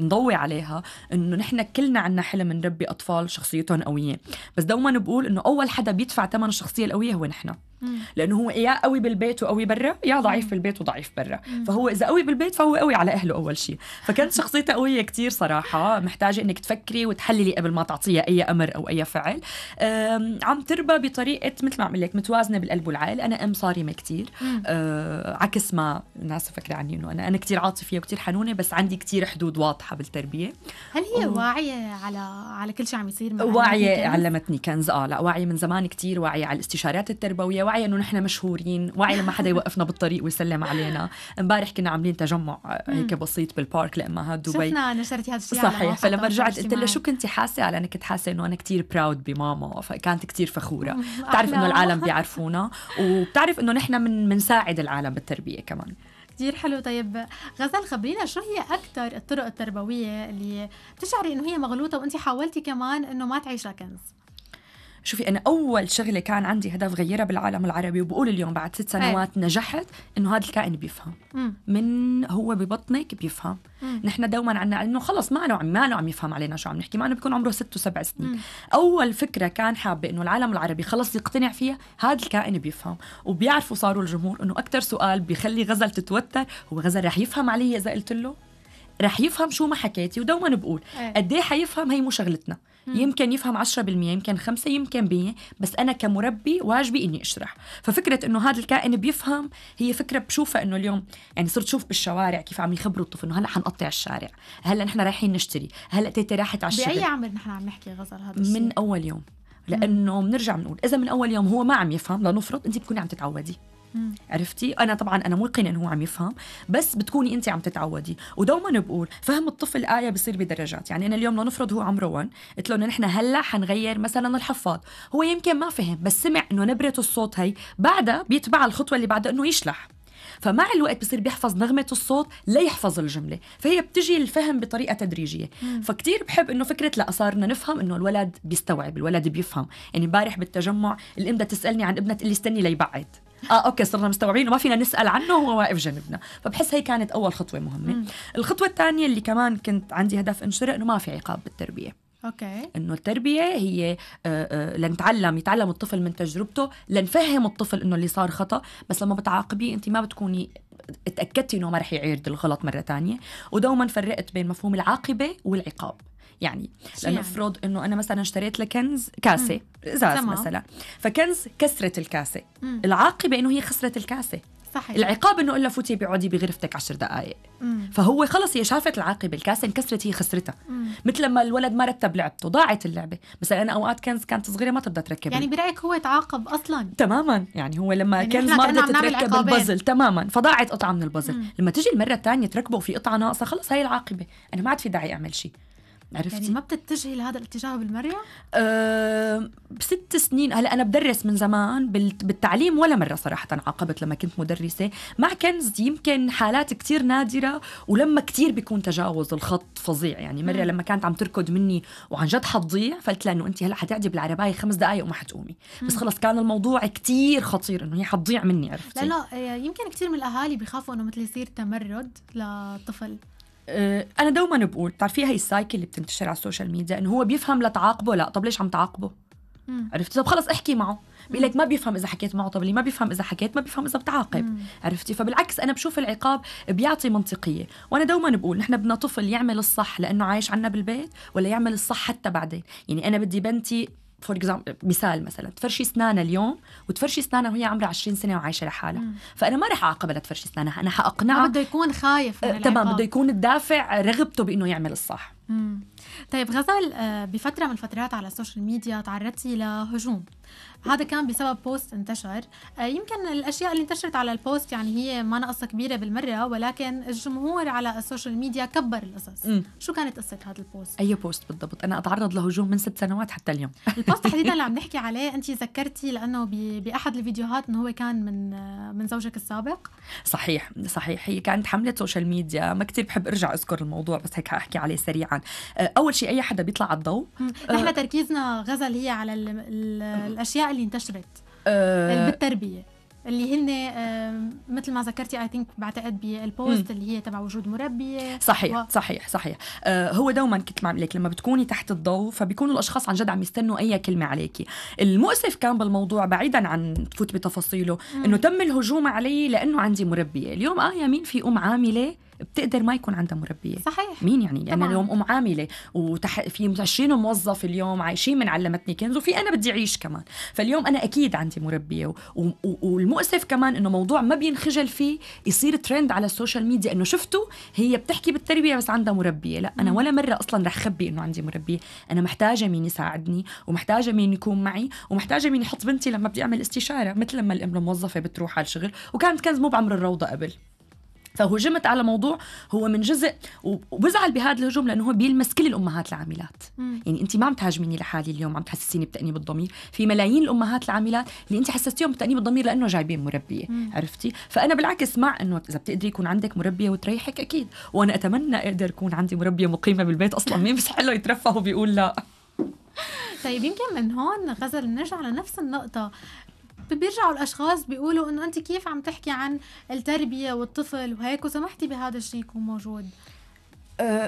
نضوي عليها إنه نحن كلنا عنا حلم نربي أطفال شخصيتهم قوية بس دوما بقول إنه أول حدا بيدفع ثمن الشخصية القوية هو نحن لانه هو يا قوي بالبيت وقوي برا يا ضعيف بالبيت وضعيف برا فهو اذا قوي بالبيت فهو قوي على اهله اول شيء فكانت شخصيته قويه كثير صراحه محتاجه انك تفكري وتحللي قبل ما تعطيها اي امر او اي فعل عم تربى بطريقه مثل ما عم لك متوازنه بالقلب والعقل انا ام صارمه كثير آه عكس ما الناس فكره عني انه انا انا كثير عاطفيه وكثير حنونه بس عندي كثير حدود واضحه بالتربيه هل هي و... واعيه على على كل شيء عم يصير واعيه علمتني كنز اه لا واعيه من زمان كثير واعيه على الاستشارات التربويه وعي انه نحن مشهورين وعي لما حدا يوقفنا بالطريق ويسلم علينا امبارح كنا عاملين تجمع آه، هيك بسيط بالبارك لما هاد دبي شفنا نشرتي هذا الشيء صحيح فلما رجعت قلت لها شو كنتي حاسه على انا كنت حاسه انه انا كثير براود بماما فكانت كثير فخوره بتعرف انه العالم بيعرفونا وبتعرف انه نحن من بنساعد العالم بالتربيه كمان كثير حلو طيب غزال خبرينا شو هي اكثر الطرق التربويه اللي بتشعري انه هي مغلوطه وانت حاولتي كمان انه ما تعيشها كنز شوفي انا اول شغله كان عندي هدف غيرها بالعالم العربي وبقول اليوم بعد ست سنوات هي. نجحت انه هذا الكائن بيفهم مم. من هو ببطنك بيفهم نحن دوما عنا انه خلص ما له عم ما له عم يفهم علينا شو عم نحكي ما انه بيكون عمره ست وسبع سنين مم. اول فكره كان حابه انه العالم العربي خلص يقتنع فيها هذا الكائن بيفهم وبيعرفوا صاروا الجمهور انه اكثر سؤال بيخلي غزل تتوتر هو غزل رح يفهم علي اذا قلت له رح يفهم شو ما حكيتي ودوما بقول قد ايه حيفهم هي مو شغلتنا يمكن يفهم 10% يمكن 5 يمكن 100 بس انا كمربي واجبي اني اشرح ففكره انه هذا الكائن بيفهم هي فكره بشوفها انه اليوم يعني صرت شوف بالشوارع كيف عم يخبروا الطفل انه هلا حنقطع الشارع هلا نحن رايحين نشتري هلا تيتا راحت على الشغل باي عمر نحن عم نحكي غزل هذا الشيء من اول يوم لانه بنرجع بنقول اذا من اول يوم هو ما عم يفهم لنفرض انت بتكوني عم تتعودي مم. عرفتي انا طبعا انا موقنه انه هو عم يفهم بس بتكوني انت عم تتعودي ودوما بقول فهم الطفل آية بصير بدرجات يعني انا اليوم لو نفرض هو عمره 1 قلت له انه نحن هلا حنغير مثلا الحفاض هو يمكن ما فهم بس سمع انه نبره الصوت هي بعدها بيتبع الخطوه اللي بعدها انه يشلح فمع الوقت بصير بيحفظ نغمة الصوت ليحفظ الجملة فهي بتجي الفهم بطريقة تدريجية مم. فكتير بحب إنه فكرة لا صارنا نفهم إنه الولد بيستوعب الولد بيفهم يعني امبارح بالتجمع الإمدة تسألني عن ابنها تقول لي استني ليبعد اه اوكي صرنا مستوعبين وما فينا نسال عنه وهو واقف جنبنا فبحس هي كانت اول خطوه مهمه الخطوه الثانيه اللي كمان كنت عندي هدف انشره انه ما في عقاب بالتربيه اوكي انه التربيه هي آه، آه، لنتعلم يتعلم الطفل من تجربته لنفهم الطفل انه اللي صار خطا بس لما بتعاقبيه انت ما بتكوني تاكدتي انه ما رح يعيد الغلط مره تانية ودوما فرقت بين مفهوم العاقبه والعقاب يعني لنفرض يعني؟ انه انا مثلا اشتريت لكنز كاسه ازاز مثلا فكنز كسرت الكاسه مم. العاقبه انه هي خسرت الكاسه صحيح. العقاب انه الا فوتي بقعدي بغرفتك عشر دقائق مم. فهو خلص هي شافت العاقبه الكاسه انكسرت هي خسرتها مثل لما الولد ما رتب لعبته ضاعت اللعبه مثلا انا اوقات كنز كانت صغيره ما تبدا تركب يعني برايك هو تعاقب اصلا تماما يعني هو لما يعني كنز ما رضت تركب البازل تماما فضاعت قطعه من البازل لما تجي المره الثانيه تركبه في قطعه ناقصه خلص هاي العاقبه انا ما عاد في داعي اعمل شيء عرفتي يعني ما بتتجهي لهذا الاتجاه بالمريا؟ أه بست سنين هلا انا بدرس من زمان بالتعليم ولا مره صراحه عاقبت لما كنت مدرسه مع كنز يمكن حالات كتير نادره ولما كتير بيكون تجاوز الخط فظيع يعني مره لما كانت عم تركض مني وعن جد حتضيع فقلت لها انه انت هلا حتقعدي بالعربايه خمس دقائق وما حتقومي بس خلص كان الموضوع كتير خطير انه هي حتضيع مني عرفتي لا لا إيه، يمكن كثير من الاهالي بخافوا انه مثل يصير تمرد لطفل آه، انا دوما بقول بتعرفي هي السايكل اللي بتنتشر على السوشيال ميديا انه هو بيفهم لتعاقبه لا طب ليش عم تعاقبه عرفتي طب خلص احكي معه بيقول لك ما بيفهم اذا حكيت معه طب اللي ما بيفهم اذا حكيت ما بيفهم اذا بتعاقب عرفتي فبالعكس انا بشوف العقاب بيعطي منطقيه وانا دوما بقول نحن بدنا طفل يعمل الصح لانه عايش عنا بالبيت ولا يعمل الصح حتى بعدين يعني انا بدي بنتي فور اكزامبل مثال مثلا تفرشي اسنانها اليوم وتفرشي اسنانها وهي عمرها 20 سنه وعايشه لحالها فانا ما رح اعاقبها لتفرشي اسنانها انا حاقنعها آه، بده يكون خايف من أه، تمام بده يكون الدافع رغبته بانه يعمل الصح مم. طيب غزال آه، بفتره من الفترات على السوشيال ميديا تعرضتي لهجوم هذا كان بسبب بوست انتشر آه، يمكن الاشياء اللي انتشرت على البوست يعني هي ما قصه كبيره بالمره ولكن الجمهور على السوشيال ميديا كبر القصص شو كانت قصه هذا البوست اي بوست بالضبط انا اتعرض لهجوم من ست سنوات حتى اليوم البوست تحديدا اللي عم نحكي عليه انت ذكرتي لانه باحد الفيديوهات انه هو كان من آه، من زوجك السابق صحيح صحيح هي كانت حمله سوشيال ميديا ما كثير بحب ارجع اذكر الموضوع بس هيك احكي عليه سريعا آه، اول شيء اي حدا بيطلع على الضوء نحن تركيزنا غزل هي على الاشياء اللي انتشرت أه بالتربيه اللي هن مثل ما ذكرتي اي ثينك بعتقد بالبوست اللي هي تبع وجود مربيه صحيح و... صحيح صحيح أه هو دوما كنت ما لك لما بتكوني تحت الضوء فبيكونوا الاشخاص عن جد عم يستنوا اي كلمه عليكي المؤسف كان بالموضوع بعيدا عن تفوت بتفاصيله انه تم الهجوم علي لانه عندي مربيه اليوم اه يا مين في ام عامله بتقدر ما يكون عندها مربيه صحيح مين يعني طبعًا. انا اليوم ام عامله وتح... في 20 موظف اليوم عايشين من علمتني كنز وفي انا بدي اعيش كمان فاليوم انا اكيد عندي مربيه و... و... والمؤسف كمان انه موضوع ما بينخجل فيه يصير ترند على السوشيال ميديا انه شفتوا هي بتحكي بالتربيه بس عندها مربيه لا انا ولا مره اصلا رح خبي انه عندي مربيه انا محتاجه مين يساعدني ومحتاجه مين يكون معي ومحتاجه مين يحط بنتي لما بدي اعمل استشاره مثل لما الام الموظفه بتروح على الشغل وكانت كنز مو بعمر الروضه قبل فهجمت على موضوع هو من جزء وبزعل بهذا الهجوم لانه هو بيلمس كل الامهات العاملات مم. يعني انت ما عم تهاجميني لحالي اليوم عم تحسسيني بتانيب الضمير في ملايين الامهات العاملات اللي انت حسستيهم بتانيب الضمير لانه جايبين مربيه مم. عرفتي فانا بالعكس مع انه اذا بتقدري يكون عندك مربيه وتريحك اكيد وانا اتمنى اقدر يكون عندي مربيه مقيمه بالبيت اصلا مين بس له يترفه وبيقول لا طيب يمكن من هون غزل نرجع لنفس النقطة بيرجعوا الاشخاص بيقولوا انه انت كيف عم تحكي عن التربيه والطفل وهيك وسمحتي بهذا الشيء يكون موجود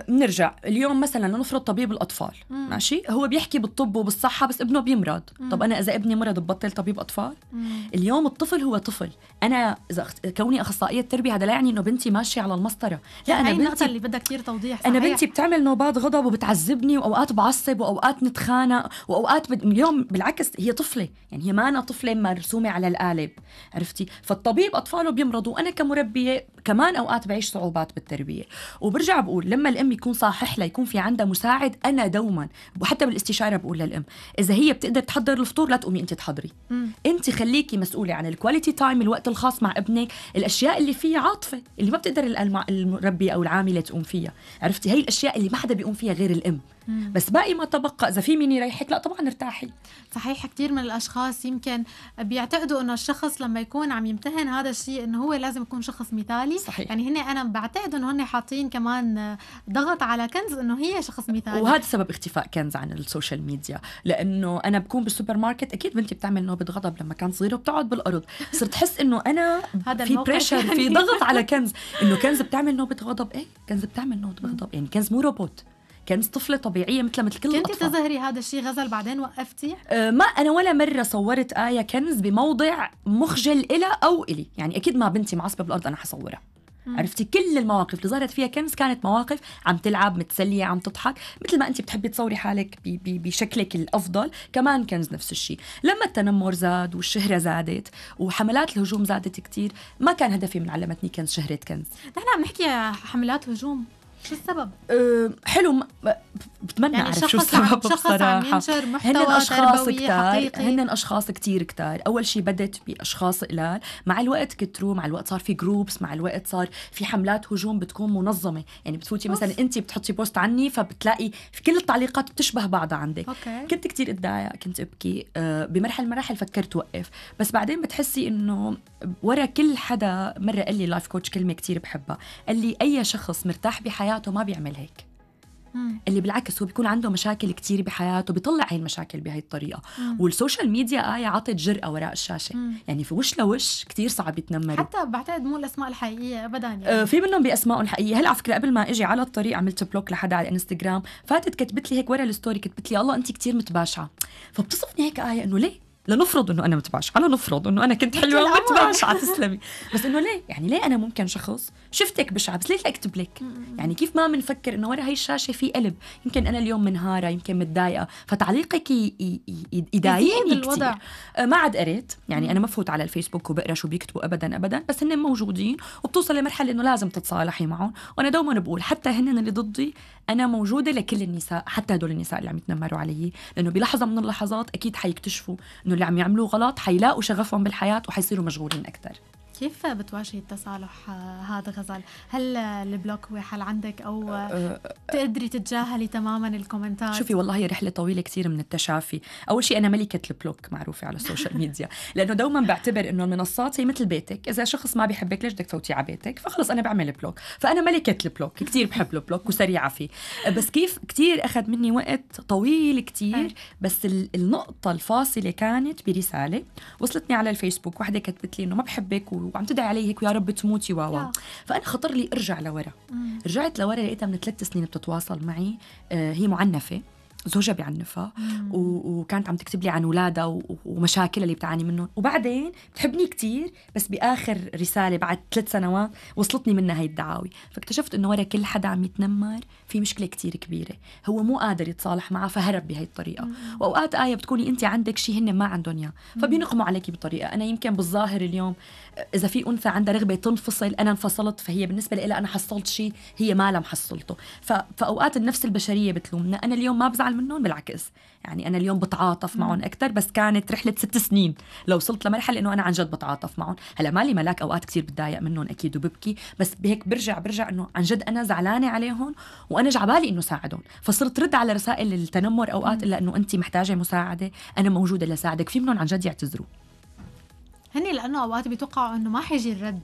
بنرجع آه اليوم مثلا لنفرض طبيب الاطفال مم. ماشي هو بيحكي بالطب وبالصحه بس ابنه بيمرض مم. طب انا اذا ابني مرض ببطل طبيب اطفال مم. اليوم الطفل هو طفل انا اذا كوني اخصائيه تربيه هذا لا يعني انه بنتي ماشيه على المسطره لا انا بنتي النقطه اللي بدها كثير توضيح صحيح. انا بنتي بتعمل نوبات غضب وبتعذبني واوقات بعصب واوقات نتخانق واوقات بد... اليوم بالعكس هي طفله يعني هي ما أنا طفله مرسومه على القالب عرفتي فالطبيب اطفاله بيمرضوا وانا كمربيه كمان اوقات بعيش صعوبات بالتربيه وبرجع بقول لما الام يكون صاحح لها يكون في عندها مساعد انا دوما وحتى بالاستشاره بقول للام اذا هي بتقدر تحضر الفطور لا تقومي انت تحضري انت خليكي مسؤوله عن الكواليتي تايم الوقت الخاص مع ابنك الاشياء اللي فيها عاطفه اللي ما بتقدر المربي او العامله تقوم فيها عرفتي هي الاشياء اللي ما حدا بيقوم فيها غير الام بس باقي ما تبقى اذا في مين يريحك لا طبعا ارتاحي صحيح كثير من الاشخاص يمكن بيعتقدوا انه الشخص لما يكون عم يمتهن هذا الشيء انه هو لازم يكون شخص مثالي صحيح. يعني هن انا بعتقد انه هن حاطين كمان ضغط على كنز انه هي شخص مثالي وهذا سبب اختفاء كنز عن السوشيال ميديا لانه انا بكون بالسوبر ماركت اكيد بنتي بتعمل نوبه غضب لما كانت صغيره وبتقعد بالارض صرت احس انه انا هذا في بريشر يعني. في ضغط على كنز انه كنز بتعمل نوبه غضب ايه كنز بتعمل نوبه غضب يعني كنز مو روبوت كانت طفله طبيعيه مثل مثل كل كنت الأطفال. تظهري هذا الشيء غزل بعدين وقفتي أه ما انا ولا مره صورت ايه كنز بموضع مخجل إلها او الي يعني اكيد ما بنتي معصبه بالارض انا حصورها عرفتي كل المواقف اللي ظهرت فيها كنز كانت مواقف عم تلعب متسليه عم تضحك مثل ما انت بتحبي تصوري حالك بي بي بشكلك الافضل كمان كنز نفس الشيء لما التنمر زاد والشهره زادت وحملات الهجوم زادت كثير ما كان هدفي من علمتني كنز شهره كنز نحن عم نحكي حملات هجوم شو السبب؟ أه حلو بتمنى يعني اعرف شو السبب بصراحه هن الاشخاص كتار هن اشخاص كتير كتار اول شيء بدت باشخاص قلال مع الوقت كترو مع الوقت صار في جروبس مع الوقت صار في حملات هجوم بتكون منظمه يعني بتفوتي مثلا انت بتحطي بوست عني فبتلاقي في كل التعليقات بتشبه بعضها عندك أوكي. كنت كتير اتضايق كنت ابكي آه، بمرحله مراحل فكرت وقف بس بعدين بتحسي انه ورا كل حدا مره قال لي لايف كوتش كلمه كتير بحبها قال لي اي شخص مرتاح بحياته ما بيعمل هيك مم. اللي بالعكس هو بيكون عنده مشاكل كتير بحياته بيطلع هاي المشاكل بهاي الطريقه مم. والسوشيال ميديا آية عطت جرأة وراء الشاشه مم. يعني في وش لوش كتير صعب يتنمر حتى بعتقد مو الاسماء الحقيقيه ابدا يعني آه في منهم باسمائهم الحقيقيه هلا على فكره قبل ما اجي على الطريق عملت بلوك لحدا على الانستغرام فاتت كتبت لي هيك ورا الستوري كتبت لي الله انت كتير متباشعه فبتصفني هيك آية انه ليه لنفرض انه انا على نفرض انه انا كنت حلوه ومتباشعه تسلمي بس انه ليه يعني ليه انا ممكن شخص شفتك بشعه بس ليه اكتب لك يعني كيف ما بنفكر انه ورا هاي الشاشه في قلب يمكن انا اليوم منهاره يمكن متضايقه فتعليقك يضايقني كثير آه، ما عاد قريت يعني انا ما بفوت على الفيسبوك وبقرا شو بيكتبوا ابدا ابدا بس هن موجودين وبتوصل لمرحله انه لازم تتصالحي معهم وانا دوما بقول حتى هن اللي ضدي انا موجوده لكل النساء حتى هدول النساء اللي عم يتنمروا علي لانه بلحظه من اللحظات اكيد حيكتشفوا انه اللي عم يعملوه غلط حيلاقوا شغفهم بالحياه وحيصيروا مشغولين اكثر كيف بتواجهي التصالح آه، هذا غزال؟ هل البلوك هو حل عندك او بتقدري آه، تتجاهلي تماما الكومنتات؟ شوفي والله هي رحله طويله كثير من التشافي، اول شيء انا ملكه البلوك معروفه على السوشيال ميديا، لانه دوما بعتبر انه المنصات هي مثل بيتك، اذا شخص ما بحبك ليش بدك تفوتي على بيتك؟ فخلص انا بعمل بلوك، فانا ملكه البلوك، كثير بحب البلوك وسريعه فيه، بس كيف كثير اخذ مني وقت طويل كثير بس النقطه الفاصله كانت برساله وصلتني على الفيسبوك وحده كتبت لي انه ما بحبك وعم تدعي علي هيك ويا رب تموتي واوا فانا خطر لي ارجع لورا رجعت لورا لقيتها من ثلاث سنين بتتواصل معي آه، هي معنفه زوجها بيعنفها وكانت عم تكتب لي عن اولادها ومشاكلها اللي بتعاني منهم وبعدين بتحبني كثير بس باخر رساله بعد ثلاث سنوات وصلتني منها هي الدعاوي فاكتشفت انه ورا كل حدا عم يتنمر في مشكله كثير كبيره هو مو قادر يتصالح معها فهرب بهي الطريقه واوقات ايه بتكوني انت عندك شيء هن ما عندهم اياه فبينقموا عليك بطريقه انا يمكن بالظاهر اليوم اذا في انثى عندها رغبه تنفصل انا انفصلت فهي بالنسبه لها انا حصلت شيء هي ما لها محصلته فاوقات النفس البشريه بتلومنا انا اليوم ما بزعل بزعل منهم بالعكس يعني انا اليوم بتعاطف معهم اكثر بس كانت رحله ست سنين لو وصلت لمرحله انه انا عن جد بتعاطف معهم هلا مالي ملاك اوقات كثير بتضايق منهم اكيد وببكي بس بهيك برجع برجع انه عن جد انا زعلانه عليهم وانا جعبالي انه ساعدهم فصرت رد على رسائل التنمر اوقات الا انه انت محتاجه مساعده انا موجوده لساعدك في منهم عن جد يعتذروا هني لانه اوقات بيتوقعوا انه ما حيجي الرد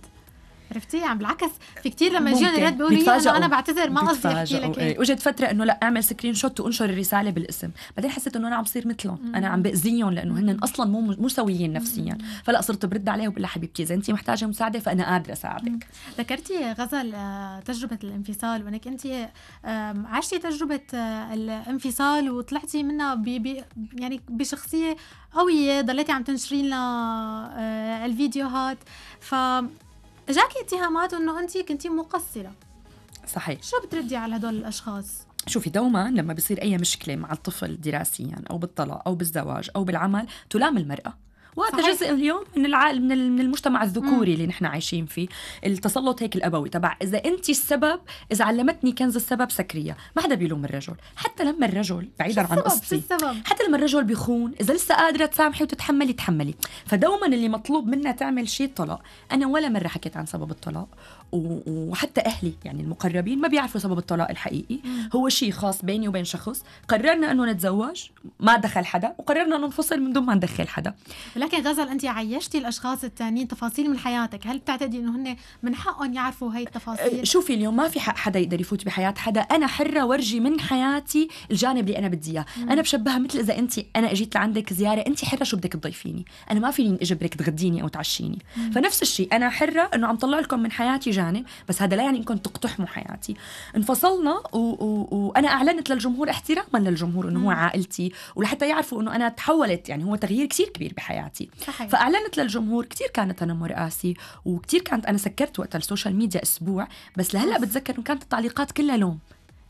عرفتي عم يعني بالعكس في كثير لما يجيهم الرد بيقولوا انه انا بعتذر ما قصدي احكي لك ايه. اجت فتره انه لا اعمل سكرين شوت وانشر الرساله بالاسم بعدين حسيت انه انا عم بصير مثلهم انا عم باذيهم لانه هن اصلا مو مو سويين نفسيا فلا صرت برد عليهم بقول لها حبيبتي اذا انت محتاجه مساعده فانا قادره اساعدك ذكرتي غزل آه، تجربه الانفصال وانك انت عشتي تجربه آه، الانفصال وطلعتي منها بي بي يعني بشخصيه قويه ضليتي عم تنشري لنا آه، الفيديوهات ف جاكي اتهامات انه انت كنتي مقصره صحيح شو بتردي على هدول الاشخاص شوفي دوما لما بصير اي مشكله مع الطفل دراسيا او بالطلاق او بالزواج او بالعمل تلام المراه وهذا جزء اليوم من العقل من المجتمع الذكوري مم. اللي نحن عايشين فيه التسلط هيك الابوي تبع اذا انت السبب اذا علمتني كنز السبب سكريه ما حدا بيلوم الرجل حتى لما الرجل بعيدا عن قصتي حتى لما الرجل بيخون اذا لسه قادره تسامحي وتتحملي تحملي فدوما اللي مطلوب منا تعمل شيء الطلاق انا ولا مره حكيت عن سبب الطلاق وحتى اهلي يعني المقربين ما بيعرفوا سبب الطلاق الحقيقي هو شيء خاص بيني وبين شخص قررنا انه نتزوج ما دخل حدا وقررنا انه ننفصل من دون ما ندخل حدا ولكن غزل انت عيشتي الاشخاص الثانيين تفاصيل من حياتك هل بتعتقدي انه هن من حقهم يعرفوا هاي التفاصيل أه، شوفي اليوم ما في حق حدا يقدر يفوت بحياه حدا انا حره ورجي من حياتي الجانب اللي انا بدي اياه انا بشبهها مثل اذا انت انا اجيت لعندك زياره انت حره شو بدك تضيفيني انا ما فيني اجبرك تغديني او تعشيني مم. فنفس الشيء انا حره انه عم طلع لكم من حياتي جانب بس هذا لا يعني انكم تقتحموا حياتي انفصلنا و... و... وانا اعلنت للجمهور احتراما للجمهور انه هو عائلتي ولحتى يعرفوا انه انا تحولت يعني هو تغيير كثير كبير بحياتي صحيح. فاعلنت للجمهور كثير كان تنمر قاسي وكثير كانت انا سكرت وقتها السوشيال ميديا اسبوع بس لهلا بتذكر انه كانت التعليقات كلها لوم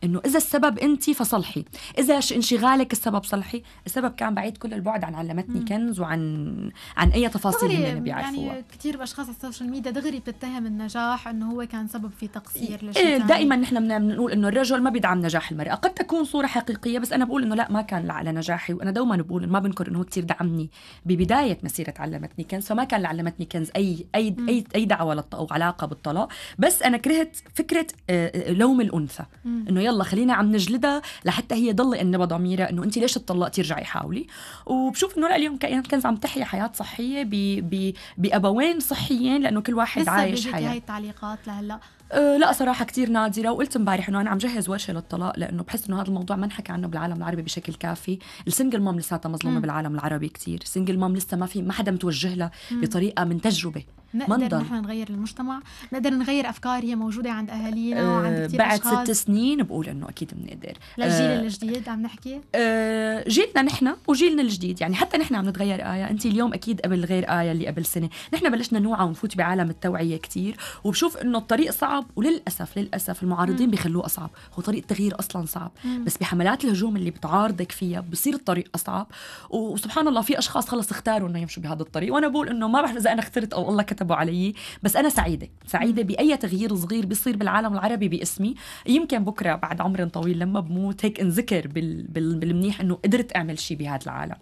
انه اذا السبب انت فصلحي اذا انشغالك السبب صلحي السبب كان بعيد كل البعد عن علمتني كنز وعن عن اي تفاصيل اللي بيعرفوها يعني كثير باشخاص على السوشيال ميديا دغري بتتهم النجاح انه هو كان سبب في تقصير لشيء إيه دائما نحن بنقول انه الرجل ما بيدعم نجاح المراه قد تكون صوره حقيقيه بس انا بقول انه لا ما كان على نجاحي وانا دوما بقول ما بنكر انه كثير دعمني ببدايه مسيره علمتني كنز فما كان علمتني كنز اي اي اي, أي دعوه للطلاق او علاقه بالطلاق بس انا كرهت فكره آه، آه، لوم الانثى انه يلا خلينا عم نجلدها لحتى هي ضل ان ضميرها انه انت ليش اتطلقتي ارجعي حاولي وبشوف انه كائنات يعني كنز عم تحيا حياه صحيه ب ب بابوين صحيين لانه كل واحد عايش حياه هاي التعليقات لهلا أه لا صراحه كثير نادره وقلت امبارح انه انا عم جهز ورشه للطلاق لانه بحس انه هذا الموضوع ما انحكى عنه بالعالم العربي بشكل كافي السنجل مام لساتها مظلومه بالعالم العربي كثير سنجل مام لسه ما في ما حدا متوجه لها بطريقه من تجربه نقدر نحن نغير المجتمع نقدر نغير افكار هي موجوده عند اهالينا آه، وعند كثير بعد أشخاص. ست سنين بقول انه اكيد بنقدر للجيل أه الجديد عم نحكي أه جيلنا نحن وجيلنا الجديد يعني حتى نحن عم نتغير ايه انت اليوم اكيد قبل غير ايه اللي قبل سنه نحن بلشنا نوعى ونفوت بعالم التوعيه كثير وبشوف انه الطريق صعب وللاسف للاسف المعارضين بيخلوه اصعب هو طريق التغيير اصلا صعب مم. بس بحملات الهجوم اللي بتعارضك فيها بصير الطريق اصعب وسبحان الله في اشخاص خلص اختاروا انه يمشوا بهذا الطريق وانا بقول انه ما بعرف اذا انا اخترت او الله كتب كتبوا علي بس أنا سعيدة سعيدة بأي تغيير صغير بيصير بالعالم العربي باسمي يمكن بكرة بعد عمر طويل لما بموت هيك انذكر بالمنيح أنه قدرت أعمل شيء بهذا العالم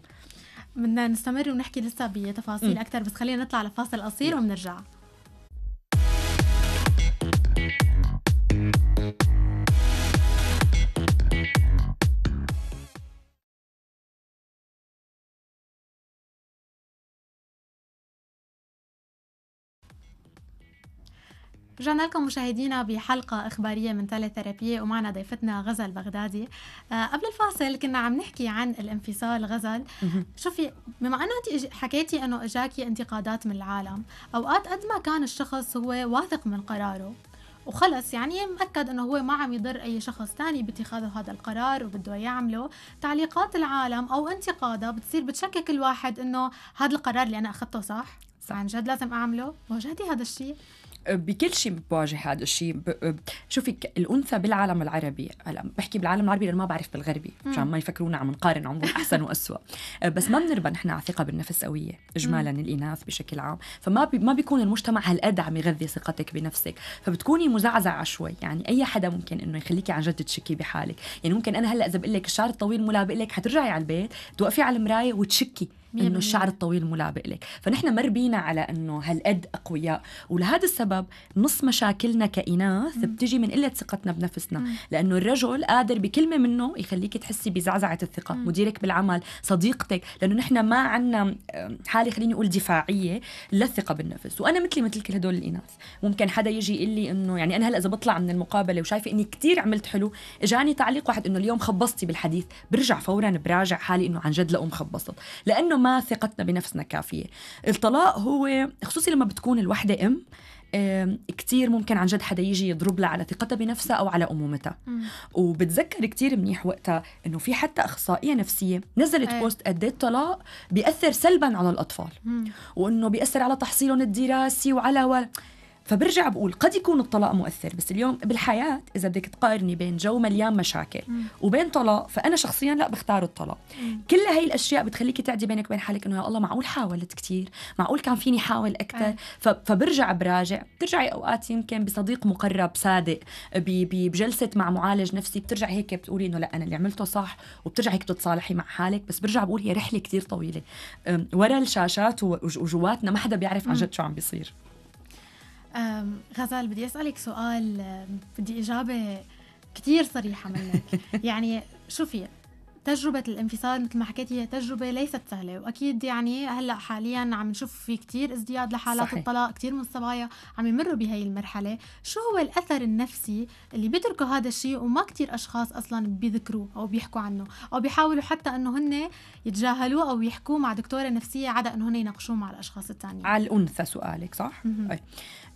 بدنا نستمر ونحكي لسه بتفاصيل اكثر بس خلينا نطلع لفاصل قصير وبنرجع رجعنا لكم مشاهدينا بحلقة إخبارية من ثيرابية ومعنا ضيفتنا غزل بغدادي آه، قبل الفاصل كنا عم نحكي عن الانفصال غزل شوفي بما أنه أنت حكيتي أنه إجاكي انتقادات من العالم أوقات قد ما كان الشخص هو واثق من قراره وخلص يعني مأكد انه هو ما عم يضر اي شخص تاني باتخاذه هذا القرار وبده يعمله تعليقات العالم او انتقادها بتصير بتشكك الواحد انه هذا القرار اللي انا اخذته صح؟, عن جد لازم اعمله واجهتي هذا الشيء بكل شيء بواجه هذا الشيء أه، شوفي الانثى بالعالم العربي هلا بحكي بالعالم العربي لانه ما بعرف بالغربي مشان ما يفكرونا عم نقارن عم نقول احسن واسوء أه، بس ما بنربى نحن على ثقه بالنفس قويه اجمالا الاناث بشكل عام فما بي ما بيكون المجتمع هالقد عم يغذي ثقتك بنفسك فبتكوني مزعزعه شوي يعني اي حدا ممكن انه يخليكي عن جد تشكي بحالك يعني ممكن انا هلا اذا بقول لك الشعر الطويل مو لابق لك حترجعي على البيت توقفي على المرايه وتشكي انه الشعر الطويل ملابق لك فنحن مربينا على انه هالقد اقوياء ولهذا السبب نص مشاكلنا كاناث مم. بتجي من قله ثقتنا بنفسنا مم. لانه الرجل قادر بكلمه منه يخليك تحسي بزعزعه الثقه مم. مديرك بالعمل صديقتك لانه نحن ما عندنا حاله خليني اقول دفاعيه للثقه بالنفس وانا مثلي مثل كل هدول الاناث ممكن حدا يجي يقول لي انه يعني انا هلا اذا بطلع من المقابله وشايفه اني كثير عملت حلو اجاني تعليق واحد انه اليوم خبصتي بالحديث برجع فورا براجع حالي انه عن جد لاقوم خبصت لانه ما ثقتنا بنفسنا كافيه الطلاق هو خصوصي لما بتكون الوحده ام كتير ممكن عن جد حدا يجي يضرب لها على ثقتها بنفسها او على امومتها وبتذكر كتير منيح وقتها انه في حتى اخصائيه نفسيه نزلت أي. بوست قد إيه الطلاق بياثر سلبا على الاطفال مم. وانه بياثر على تحصيلهم الدراسي وعلى و... فبرجع بقول قد يكون الطلاق مؤثر بس اليوم بالحياة إذا بدك تقارني بين جو مليان مشاكل وبين طلاق فأنا شخصيا لا بختار الطلاق كل هاي الأشياء بتخليكي تعدي بينك وبين حالك إنه يا الله معقول حاولت كتير معقول كان فيني حاول أكثر فبرجع براجع بترجعي أوقات يمكن بصديق مقرب صادق بجلسة مع معالج نفسي بترجعي هيك بتقولي إنه لا أنا اللي عملته صح وبترجع هيك بتتصالحي مع حالك بس برجع بقول هي رحلة كتير طويلة ورا الشاشات وجواتنا ما حدا بيعرف عن جد شو عم بيصير غزال بدي أسألك سؤال بدي إجابة كتير صريحة منك يعني شوفي تجربة الانفصال مثل ما حكيت هي تجربة ليست سهلة وأكيد يعني هلا حاليا عم نشوف في كتير ازدياد لحالات صحيح. الطلاق كتير من الصبايا عم يمروا بهي المرحلة شو هو الأثر النفسي اللي بيتركوا هذا الشيء وما كتير أشخاص أصلا بيذكروه أو بيحكوا عنه أو بيحاولوا حتى أنه هن يتجاهلوه أو يحكوه مع دكتورة نفسية عدا أنه هن يناقشوه مع الأشخاص الثانية على الأنثى سؤالك صح؟ أي. طيب.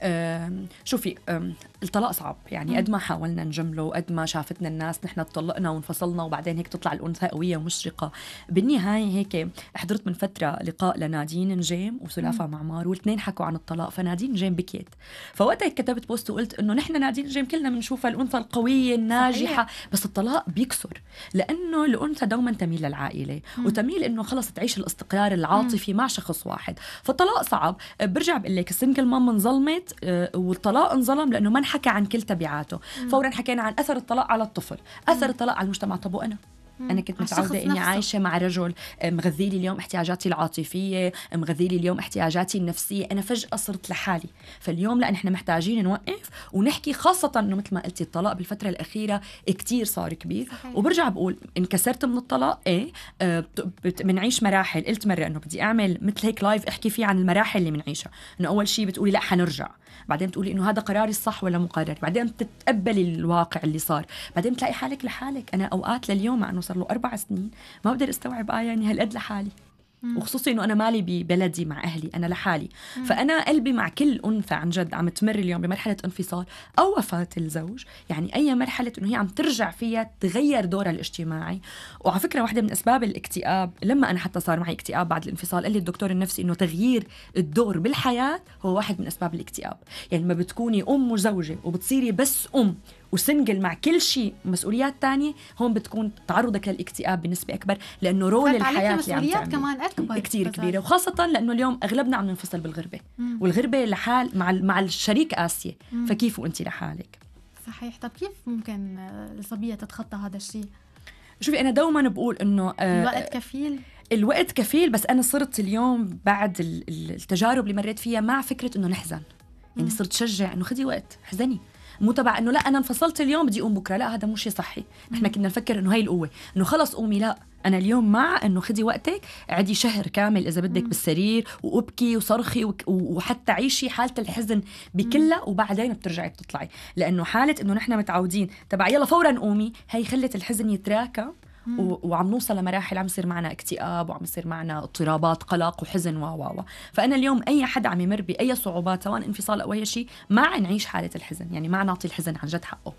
أم شوفي أم الطلاق صعب يعني قد ما حاولنا نجمله قد ما شافتنا الناس نحن تطلقنا وانفصلنا وبعدين هيك تطلع الأنثى كانت هاي قويه ومشرقه بالنهايه هيك حضرت من فتره لقاء لنادين نجيم وسلافه معمار والاثنين حكوا عن الطلاق فنادين نجيم بكيت فوقتها كتبت بوست وقلت انه نحن نادين نجيم كلنا بنشوفها الانثى القويه الناجحه صحيح. بس الطلاق بيكسر لانه الانثى دوما تميل للعائله مم. وتميل انه خلص تعيش الاستقرار العاطفي مم. مع شخص واحد فالطلاق صعب برجع بقول لك السنجل مام انظلمت آه، والطلاق انظلم لانه ما انحكى عن كل تبعاته فورا حكينا عن اثر الطلاق على الطفل اثر الطلاق على المجتمع طب وانا انا كنت متعوده اني عايشه مع رجل مغذي لي اليوم احتياجاتي العاطفيه مغذي لي اليوم احتياجاتي النفسيه انا فجاه صرت لحالي فاليوم لا نحن محتاجين نوقف ونحكي خاصه انه مثل ما قلتي الطلاق بالفتره الاخيره كتير صار كبير صحيح. وبرجع بقول انكسرت من الطلاق ايه آه، بنعيش مراحل قلت مره انه بدي اعمل مثل هيك لايف احكي فيه عن المراحل اللي بنعيشها انه اول شيء بتقولي لا حنرجع بعدين بتقولي انه هذا قراري الصح ولا مقرر بعدين بتتقبلي الواقع اللي صار بعدين بتلاقي حالك لحالك انا اوقات لليوم مع انه صار له اربع سنين ما بقدر استوعب اه يعني هالقد لحالي وخصوصي انه انا مالي ببلدي مع اهلي انا لحالي مم. فانا قلبي مع كل انثى عن جد عم تمر اليوم بمرحله انفصال او وفاه الزوج يعني اي مرحله انه هي عم ترجع فيها تغير دورها الاجتماعي وعلى فكره واحده من اسباب الاكتئاب لما انا حتى صار معي اكتئاب بعد الانفصال قال لي الدكتور النفسي انه تغيير الدور بالحياه هو واحد من اسباب الاكتئاب يعني لما بتكوني ام وزوجه وبتصيري بس ام وسنجل مع كل شيء مسؤوليات تانية هون بتكون تعرضك للاكتئاب بنسبة أكبر لأنه رول الحياة اللي عم كمان أكبر كتير كبيرة وخاصة لأنه اليوم أغلبنا عم ننفصل بالغربة مم. والغربة لحال مع مع الشريك قاسية فكيف وأنت لحالك صحيح طب كيف ممكن آه، الصبية تتخطى هذا الشيء؟ شوفي أنا دوما بقول إنه آه الوقت كفيل الوقت كفيل بس أنا صرت اليوم بعد التجارب اللي مريت فيها مع فكرة إنه نحزن يعني صرت شجع إنه خدي وقت احزني مو تبع انه لا انا انفصلت اليوم بدي اقوم بكره لا هذا مو شيء صحي نحن كنا نفكر انه هي القوه انه خلص قومي لا انا اليوم مع انه خدي وقتك قعدي شهر كامل اذا بدك بالسرير وابكي وصرخي وك... وحتى عيشي حاله الحزن بكلها وبعدين بترجعي بتطلعي لانه حاله انه نحن متعودين تبع يلا فورا قومي هي خلت الحزن يتراكم وعم نوصل لمراحل عم يصير معنا اكتئاب وعم يصير معنا اضطرابات قلق وحزن و و فانا اليوم اي حدا عم يمر باي صعوبات سواء انفصال او اي شيء ما عم نعيش حاله الحزن يعني ما نعطي الحزن عن جد حقه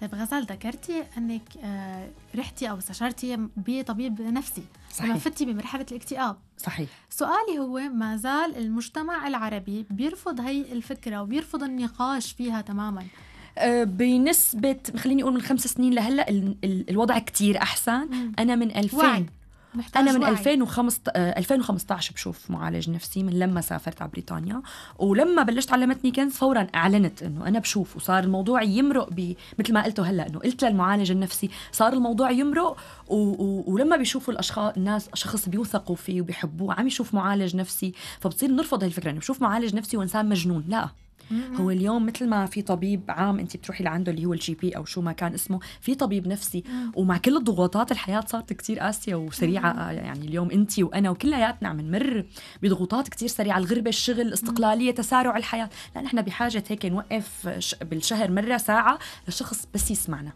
طيب غزال ذكرتي انك آه، رحتي او استشرتي بطبيب نفسي صحيح فتي بمرحله الاكتئاب صحيح سؤالي هو ما زال المجتمع العربي بيرفض هي الفكره وبيرفض النقاش فيها تماما آه، بنسبه خليني اقول من خمس سنين لهلا الوضع كتير احسن انا من 2000 وعي. انا من 2005 2015 آه، بشوف معالج نفسي من لما سافرت على بريطانيا ولما بلشت علمتني كان فورا اعلنت انه انا بشوف وصار الموضوع يمرق ب مثل ما قلته هلا انه قلت للمعالج النفسي صار الموضوع يمرق و... و... ولما بيشوفوا الاشخاص الناس شخص بيوثقوا فيه وبيحبوه عم يشوف معالج نفسي فبصير نرفض هالفكره انه بشوف معالج نفسي وانسان مجنون لا هو اليوم مثل ما في طبيب عام انت بتروحي لعنده اللي هو الجي بي او شو ما كان اسمه في طبيب نفسي ومع كل الضغوطات الحياه صارت كثير قاسيه وسريعه آه، يعني اليوم انت وانا وكلياتنا عم نمر بضغوطات كثير سريعه الغربه الشغل الاستقلاليه تسارع الحياه لا نحن بحاجه هيك نوقف بالشهر مره ساعه لشخص بس يسمعنا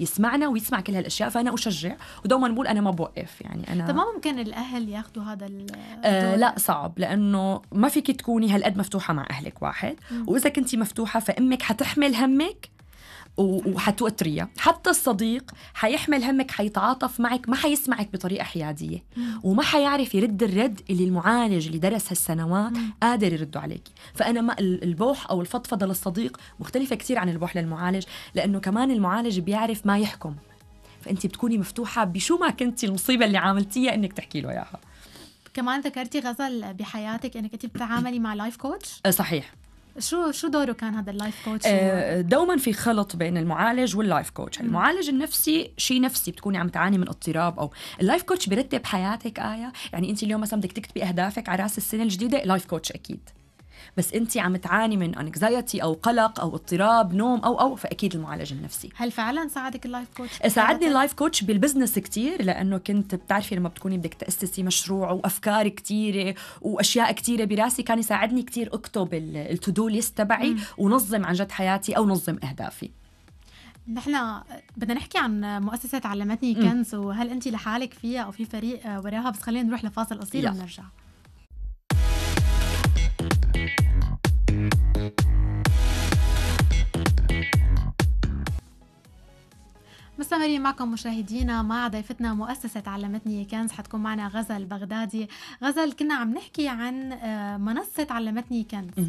يسمعنا ويسمع كل هالاشياء فانا اشجع ودوما بقول انا ما بوقف يعني انا طب ما ممكن الاهل ياخذوا هذا آه لا صعب لانه ما فيك تكوني هالقد مفتوحه مع اهلك واحد مم. واذا كنتي مفتوحه فامك حتحمل همك وحتوتريها حتى الصديق حيحمل همك حيتعاطف معك ما حيسمعك بطريقه حياديه وما حيعرف يرد الرد اللي المعالج اللي درس هالسنوات قادر يرده عليك فانا ما البوح او الفضفضه للصديق مختلفه كثير عن البوح للمعالج لانه كمان المعالج بيعرف ما يحكم فانت بتكوني مفتوحه بشو ما كنتي المصيبه اللي عاملتيها انك تحكي له اياها كمان ذكرتي غزل بحياتك انك انت بتتعاملي مع لايف أه، كوتش صحيح شو شو دوره كان هذا اللايف كوتش؟ آه، دوما في خلط بين المعالج واللايف كوتش، المعالج النفسي شيء نفسي بتكوني عم تعاني من اضطراب او اللايف كوتش بيرتب حياتك آية، يعني انت اليوم مثلا بدك تكتبي اهدافك على راس السنة الجديدة لايف كوتش اكيد بس انت عم تعاني من انكزايتي او قلق او اضطراب نوم او او فاكيد المعالج النفسي هل فعلا ساعدك اللايف كوتش ساعدني اللايف كوتش بالبزنس كثير لانه كنت بتعرفي لما بتكوني بدك تاسسي مشروع وافكار كثيره واشياء كثيره براسي كان يساعدني كثير اكتب التو دو ليست تبعي ونظم عن جد حياتي او نظم اهدافي نحن بدنا نحكي عن مؤسسة علمتني كنز وهل أنت لحالك فيها أو في فريق وراها بس خلينا نروح لفاصل قصير ونرجع مستمرين معكم مشاهدينا مع ضيفتنا مؤسسة علمتني كنز حتكون معنا غزل بغدادي غزل كنا عم نحكي عن آه، منصة علمتني كنز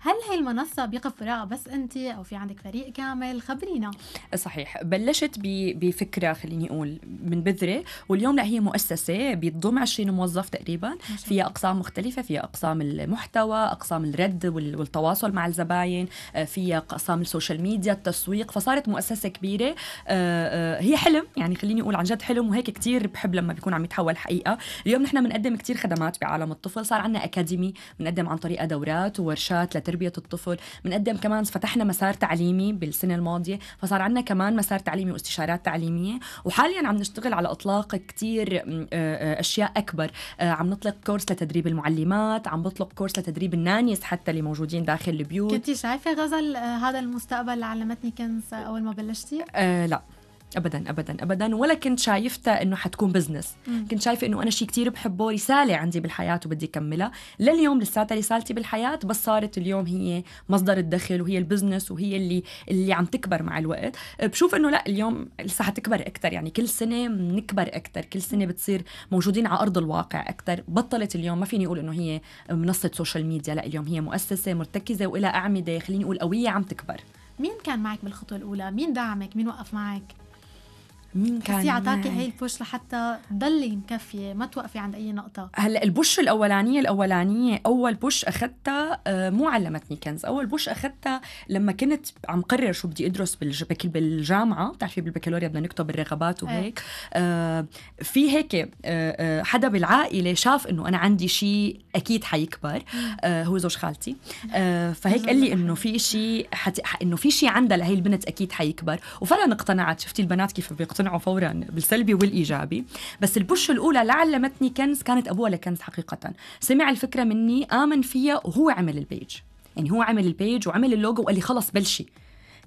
هل هي المنصة بيقف فراغها بس أنت أو في عندك فريق كامل خبرينا صحيح بلشت بفكرة خليني أقول من بذرة واليوم لا هي مؤسسة بتضم 20 موظف تقريبا فيها أقسام مختلفة فيها أقسام المحتوى أقسام الرد والتواصل مع الزباين آه، فيها أقسام السوشيال ميديا التسويق فصارت مؤسسة كبيرة آه، آه، هي حلم يعني خليني أقول عن جد حلم وهيك كتير بحب لما بيكون عم يتحول حقيقة اليوم نحن بنقدم كتير خدمات بعالم الطفل صار عندنا أكاديمي بنقدم عن طريق دورات وورشات تربيه الطفل بنقدم كمان فتحنا مسار تعليمي بالسنه الماضيه فصار عندنا كمان مسار تعليمي واستشارات تعليميه وحاليا عم نشتغل على اطلاق كثير آه، آه، اشياء اكبر آه، عم نطلق كورس لتدريب المعلمات عم بطلق كورس لتدريب النانيس حتى اللي موجودين داخل البيوت كنتي شايفه غزل هذا المستقبل اللي علمتني كنز اول ما بلشتي آه لا ابدا ابدا ابدا ولا كنت شايفتها انه حتكون بزنس مم. كنت شايفه انه انا شيء كثير بحبه رساله عندي بالحياه وبدي اكملها لليوم لساتها رسالتي بالحياه بس صارت اليوم هي مصدر الدخل وهي البزنس وهي اللي اللي عم تكبر مع الوقت بشوف انه لا اليوم لسه حتكبر اكثر يعني كل سنه بنكبر اكثر كل سنه بتصير موجودين على ارض الواقع اكثر بطلت اليوم ما فيني اقول انه هي منصه سوشيال ميديا لا اليوم هي مؤسسه مرتكزه والى اعمده خليني اقول قويه عم تكبر مين كان معك بالخطوه الاولى مين دعمك مين وقف معك مين كان بس عطاكي هي البوش لحتى تضلي مكفيه ما توقفي عند اي نقطه هلا البوش الاولانيه الاولانيه اول بوش اخذتها آه، مو علمتني كنز اول بوش اخذتها لما كنت عم قرر شو بدي ادرس بالجامعه بتعرفي بالبكالوريا بدنا نكتب الرغبات إيه. وهيك آه في هيك آه،, آه حدا بالعائله شاف انه انا عندي شيء اكيد حيكبر آه هو زوج خالتي آه فهيك قال لي انه في شيء حت... انه في شيء عندها لهي البنت اكيد حيكبر وفعلا اقتنعت شفتي البنات كيف بيقتنعوا اقتنعوا فورا بالسلبي والايجابي بس البش الاولى لا علمتني كنز كانت ابوها لكنز حقيقه سمع الفكره مني امن فيها وهو عمل البيج يعني هو عمل البيج وعمل اللوجو وقال لي خلص بلشي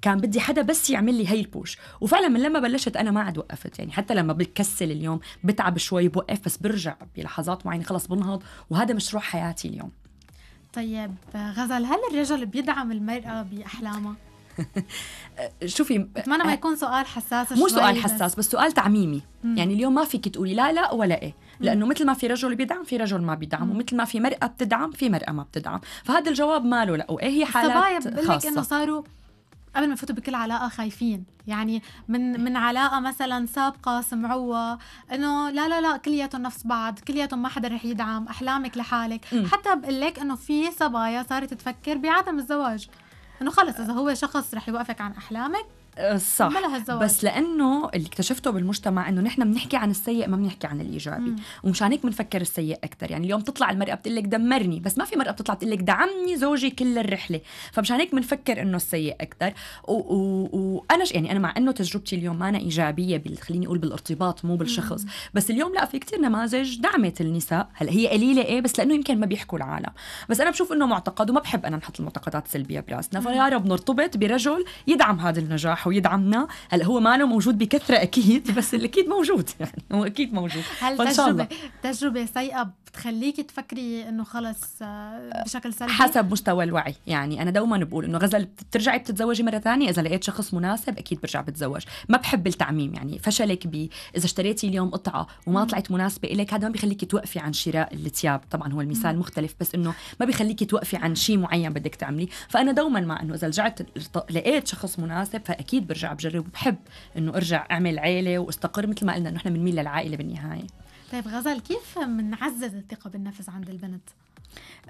كان بدي حدا بس يعمل لي هي البوش وفعلا من لما بلشت انا ما عاد وقفت يعني حتى لما بكسل اليوم بتعب شوي بوقف بس برجع بلحظات معينه خلص بنهض وهذا مشروع حياتي اليوم طيب غزل هل الرجل بيدعم المرأة بأحلامها؟ شوفي اتمنى ما أه، يكون سؤال حساس مو سؤال حساس بس سؤال تعميمي مم. يعني اليوم ما فيك تقولي لا لا ولا ايه لانه مثل ما في رجل بيدعم في رجل ما بيدعم مم. ومثل ما في مرأة بتدعم في مرأة ما بتدعم فهذا الجواب ماله لا وايه هي حالات خاصة انه صاروا قبل ما يفوتوا بكل علاقه خايفين يعني من من علاقه مثلا سابقه سمعوها انه لا لا لا كلياتهم نفس بعض كلياتهم ما حدا رح يدعم احلامك لحالك م. حتى بقول لك انه في صبايا صارت تفكر بعدم الزواج انه خلص اذا هو شخص رح يوقفك عن احلامك آه، صح بس لانه اللي اكتشفته بالمجتمع انه نحن بنحكي عن السيء ما بنحكي عن الايجابي مم. ومشان هيك بنفكر السيء اكثر يعني اليوم تطلع المراه بتقول لك دمرني بس ما في مراه بتطلع بتقول لك دعمني زوجي كل الرحله فمشان هيك بنفكر انه السيء اكثر وانا يعني انا مع انه تجربتي اليوم ما أنا ايجابيه بال... خليني اقول بالارتباط مو بالشخص مم. بس اليوم لا في كثير نماذج دعمت النساء هلا هي قليله ايه بس لانه يمكن ما بيحكوا العالم بس انا بشوف انه معتقد وما بحب انا نحط المعتقدات السلبيه براسنا فيا رب نرتبط برجل يدعم هذا النجاح يفرح ويدعمنا هلا هو ما موجود بكثره اكيد بس الاكيد موجود يعني هو اكيد موجود هل تجربه تجربه سيئه بتخليك تفكري انه خلص آه، بشكل سلبي حسب مستوى الوعي يعني انا دوما بقول انه غزل بترجعي بتتزوجي مره ثانيه اذا لقيت شخص مناسب اكيد برجع بتزوج ما بحب التعميم يعني فشلك بي اذا اشتريتي اليوم قطعه وما طلعت مناسبه إليك هذا ما بيخليك توقفي عن شراء الثياب طبعا هو المثال مختلف بس انه ما بيخليك توقفي عن شيء معين بدك تعمليه فانا دوما مع انه اذا رجعت لقيت شخص مناسب فاكيد اكيد برجع بجرب وبحب انه ارجع اعمل عائله واستقر مثل ما قلنا انه نحن بنميل للعائله بالنهايه طيب غزال كيف بنعزز الثقه بالنفس عند البنت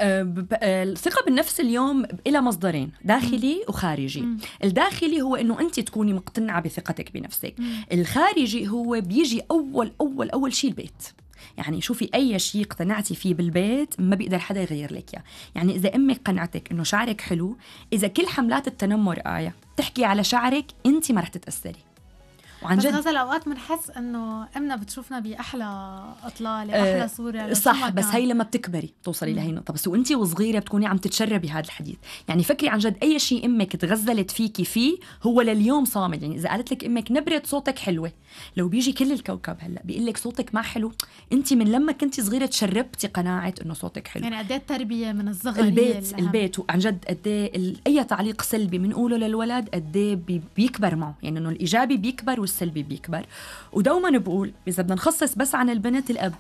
أه، أه، الثقة بالنفس اليوم إلى مصدرين داخلي وخارجي الداخلي هو أنه أنت تكوني مقتنعة بثقتك بنفسك الخارجي هو بيجي أول أول أول شيء البيت يعني شوفي اي شيء اقتنعتي فيه بالبيت ما بيقدر حدا يغير لك اياه يعني اذا امك قنعتك انه شعرك حلو اذا كل حملات التنمر ايه تحكي على شعرك انت ما رح تتاثري وعن جد بس اوقات بنحس انه امنا بتشوفنا باحلى اطلاله آه، احلى صوره صح بس هي لما بتكبري بتوصلي لهي النقطه بس وانت وصغيره بتكوني عم تتشربي هذا الحديث يعني فكري عن جد اي شيء امك تغزلت فيكي فيه هو لليوم صامد يعني اذا قالت لك امك نبره صوتك حلوه لو بيجي كل الكوكب هلا بيقول لك صوتك ما حلو انت من لما كنتي صغيره تشربتي قناعه انه صوتك حلو يعني قد إيه التربيه من الصغر البيت البيت وعن جد قد إيه اي تعليق سلبي بنقوله للولد قد إيه بيكبر معه يعني انه الايجابي بيكبر السلبي بيكبر ودوما بقول اذا بدنا نخصص بس عن البنت الاب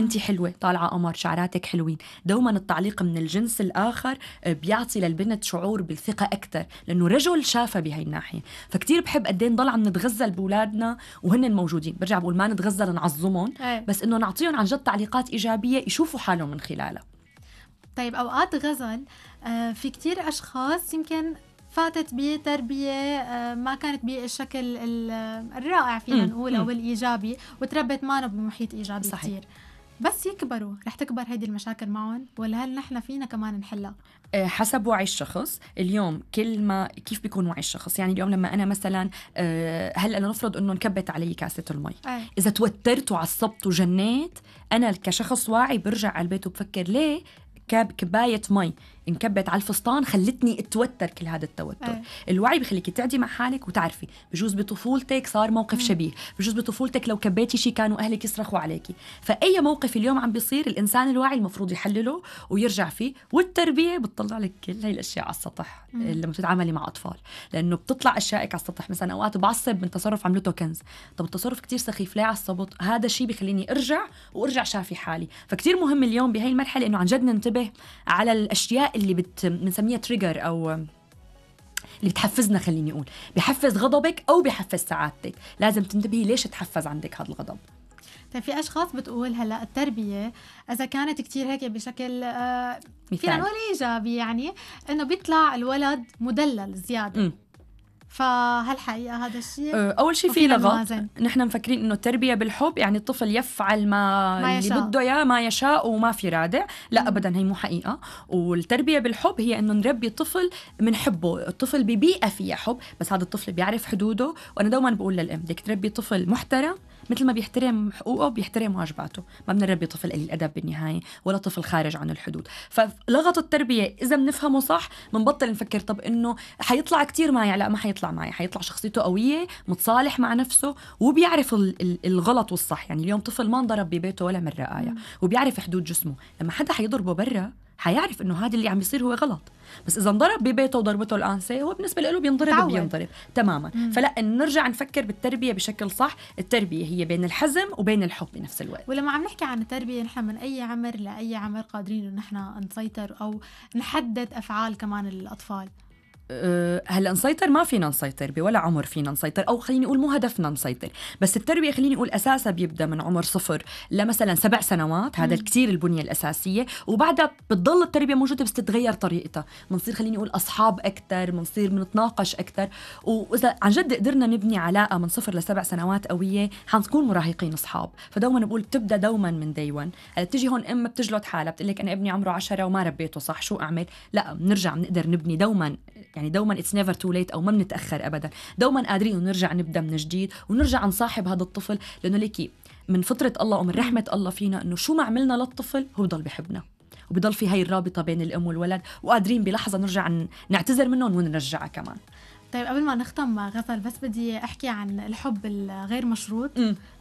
انت حلوه طالعه قمر شعراتك حلوين دوما التعليق من الجنس الاخر آه، بيعطي للبنت شعور بالثقه اكثر لانه رجل شافها بهي الناحيه فكتير بحب قد ايه نضل عم نتغزل باولادنا وهن موجودين برجع بقول ما نتغزل نعظمهم إيه. بس انه نعطيهم عن جد تعليقات ايجابيه يشوفوا حالهم من خلالها طيب اوقات غزل آه، في كتير اشخاص يمكن فاتت بتربيه آه، ما كانت بالشكل الرائع فينا نقول او الايجابي وتربت معنا بمحيط ايجابي صحيح. كتير بس يكبروا رح تكبر هيدي المشاكل معهم ولا هل نحن فينا كمان نحلها آه، حسب وعي الشخص اليوم كل ما كيف بيكون وعي الشخص يعني اليوم لما انا مثلا آه، هلا لنفرض انه انكبت علي كاسه المي أي. اذا توترت وعصبت وجنيت انا كشخص واعي برجع على البيت وبفكر ليه كب كباية مي انكبت على الفستان خلتني اتوتر كل هذا التوتر أي. الوعي بخليك تعدي مع حالك وتعرفي بجوز بطفولتك صار موقف م. شبيه بجوز بطفولتك لو كبيتي شيء كانوا اهلك يصرخوا عليكي فاي موقف اليوم عم بيصير الانسان الواعي المفروض يحلله ويرجع فيه والتربيه بتطلع لك كل هاي الاشياء على السطح لما تتعاملي مع اطفال لانه بتطلع اشيائك على السطح مثلا اوقات بعصب من تصرف عملته كنز طب التصرف كتير سخيف ليه عصبت هذا الشيء بخليني ارجع وارجع شافي حالي فكتير مهم اليوم بهي المرحله انه عن جد ننتبه على الاشياء اللي بت بنسميها تريجر او اللي بتحفزنا خليني اقول بحفز غضبك او بحفز سعادتك لازم تنتبهي ليش تحفز عندك هذا الغضب طيب، في اشخاص بتقول هلا التربيه اذا كانت كتير هيك بشكل آه فينا نقول ايجابي يعني انه بيطلع الولد مدلل زياده م. فهل حقيقه هذا الشيء؟ أه، اول شيء في لغط نحن مفكرين انه التربيه بالحب يعني الطفل يفعل ما, ما يشاء. اللي بده اياه ما يشاء وما في رادع، لا م. ابدا هي مو حقيقه، والتربيه بالحب هي انه نربي طفل من حبه، الطفل ببيئه فيها حب، بس هذا الطفل بيعرف حدوده، وانا دوما بقول للام بدك تربي طفل محترم مثل ما بيحترم حقوقه بيحترم واجباته ما بنربي طفل قليل الادب بالنهايه ولا طفل خارج عن الحدود فلغط التربيه اذا بنفهمه صح بنبطل نفكر طب انه حيطلع كثير معي لا ما حيطلع معي حيطلع شخصيته قويه متصالح مع نفسه وبيعرف الغلط والصح يعني اليوم طفل ما انضرب ببيته ولا مره ايه وبيعرف حدود جسمه لما حدا حيضربه برا حيعرف انه هذا اللي عم بيصير هو غلط بس اذا انضرب ببيته وضربته الانسه هو بالنسبه له بينضرب بينضرب تماما مم. فلا نرجع نفكر بالتربيه بشكل صح التربيه هي بين الحزم وبين الحب بنفس الوقت ولما عم نحكي عن التربيه نحن من اي عمر لاي عمر قادرين انه نحن نسيطر او نحدد افعال كمان الاطفال أه، هلا نسيطر ما فينا نسيطر بولا عمر فينا نسيطر او خليني اقول مو هدفنا نسيطر بس التربيه خليني اقول اساسا بيبدا من عمر صفر لمثلا سبع سنوات هذا كثير البنيه الاساسيه وبعدها بتضل التربيه موجوده بس تتغير طريقتها بنصير خليني اقول اصحاب اكثر بنصير بنتناقش اكثر واذا عن جد قدرنا نبني علاقه من صفر لسبع سنوات قويه حنكون مراهقين اصحاب فدوما بقول بتبدا دوما من دي 1 هلا بتيجي هون ام بتجلد حالها بتقول لك انا ابني عمره 10 وما ربيته صح شو اعمل لا بنرجع بنقدر نبني دوما يعني يعني دوما اتس نيفر تو ليت او ما بنتاخر ابدا دوما قادرين نرجع نبدا من جديد ونرجع نصاحب هذا الطفل لانه ليكي من فطره الله ومن رحمه الله فينا انه شو ما عملنا للطفل هو بضل بحبنا وبضل في هاي الرابطه بين الام والولد وقادرين بلحظه نرجع نعتذر منهم ونرجعها كمان طيب قبل ما نختم غزل بس بدي احكي عن الحب الغير مشروط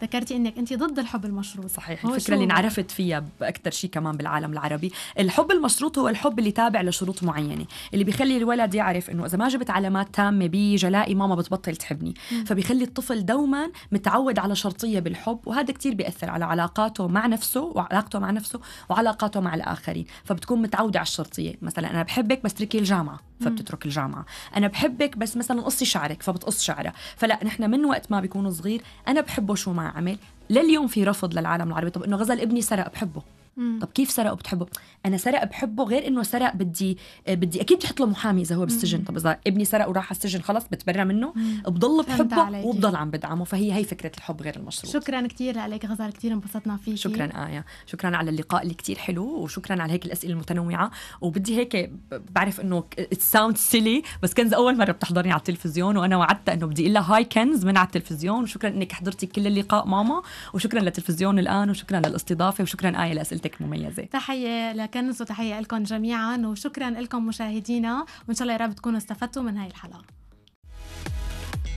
ذكرتي انك انت ضد الحب المشروط صحيح الفكره اللي انعرفت فيها باكثر شيء كمان بالعالم العربي الحب المشروط هو الحب اللي تابع لشروط معينه اللي بيخلي الولد يعرف انه اذا ما جبت علامات تامه بجلائي ماما بتبطل تحبني م. فبيخلي الطفل دوما متعود على شرطيه بالحب وهذا كتير بياثر على علاقاته مع نفسه وعلاقته مع نفسه وعلاقاته مع الاخرين فبتكون متعوده على الشرطيه مثلا انا بحبك بس تركي الجامعه فبتترك الجامعه انا بحبك بس مثلا قصي شعرك فبتقص شعرها فلا نحن من وقت ما بيكون صغير انا بحبه شو ما عمل لليوم في رفض للعالم العربي طب انه غزل ابني سرق بحبه مم. طب كيف سرق وبتحبه انا سرق بحبه غير انه سرق بدي آه، بدي اكيد بدي له محامي اذا هو بالسجن طب اذا ابني سرق وراح على السجن خلص بتبرى منه مم. بضل بحبه وبضل عم بدعمه فهي هي فكره الحب غير المشروط شكرا كثير عليك غزال كثير انبسطنا فيك شكرا آية شكرا على اللقاء اللي كثير حلو وشكرا على هيك الاسئله المتنوعه وبدي هيك بعرف انه ساوند سيلي بس كنز اول مره بتحضرني على التلفزيون وانا وعدتها انه بدي لها هاي كنز من على التلفزيون وشكرا انك حضرتي كل اللقاء ماما وشكرا للتلفزيون الان وشكرا للاستضافه وشكرا آية لاسئله طفولتك مميزه تحيه لكنز وتحيه لكم جميعا وشكرا لكم مشاهدينا وان شاء الله يا رب تكونوا استفدتوا من هاي الحلقه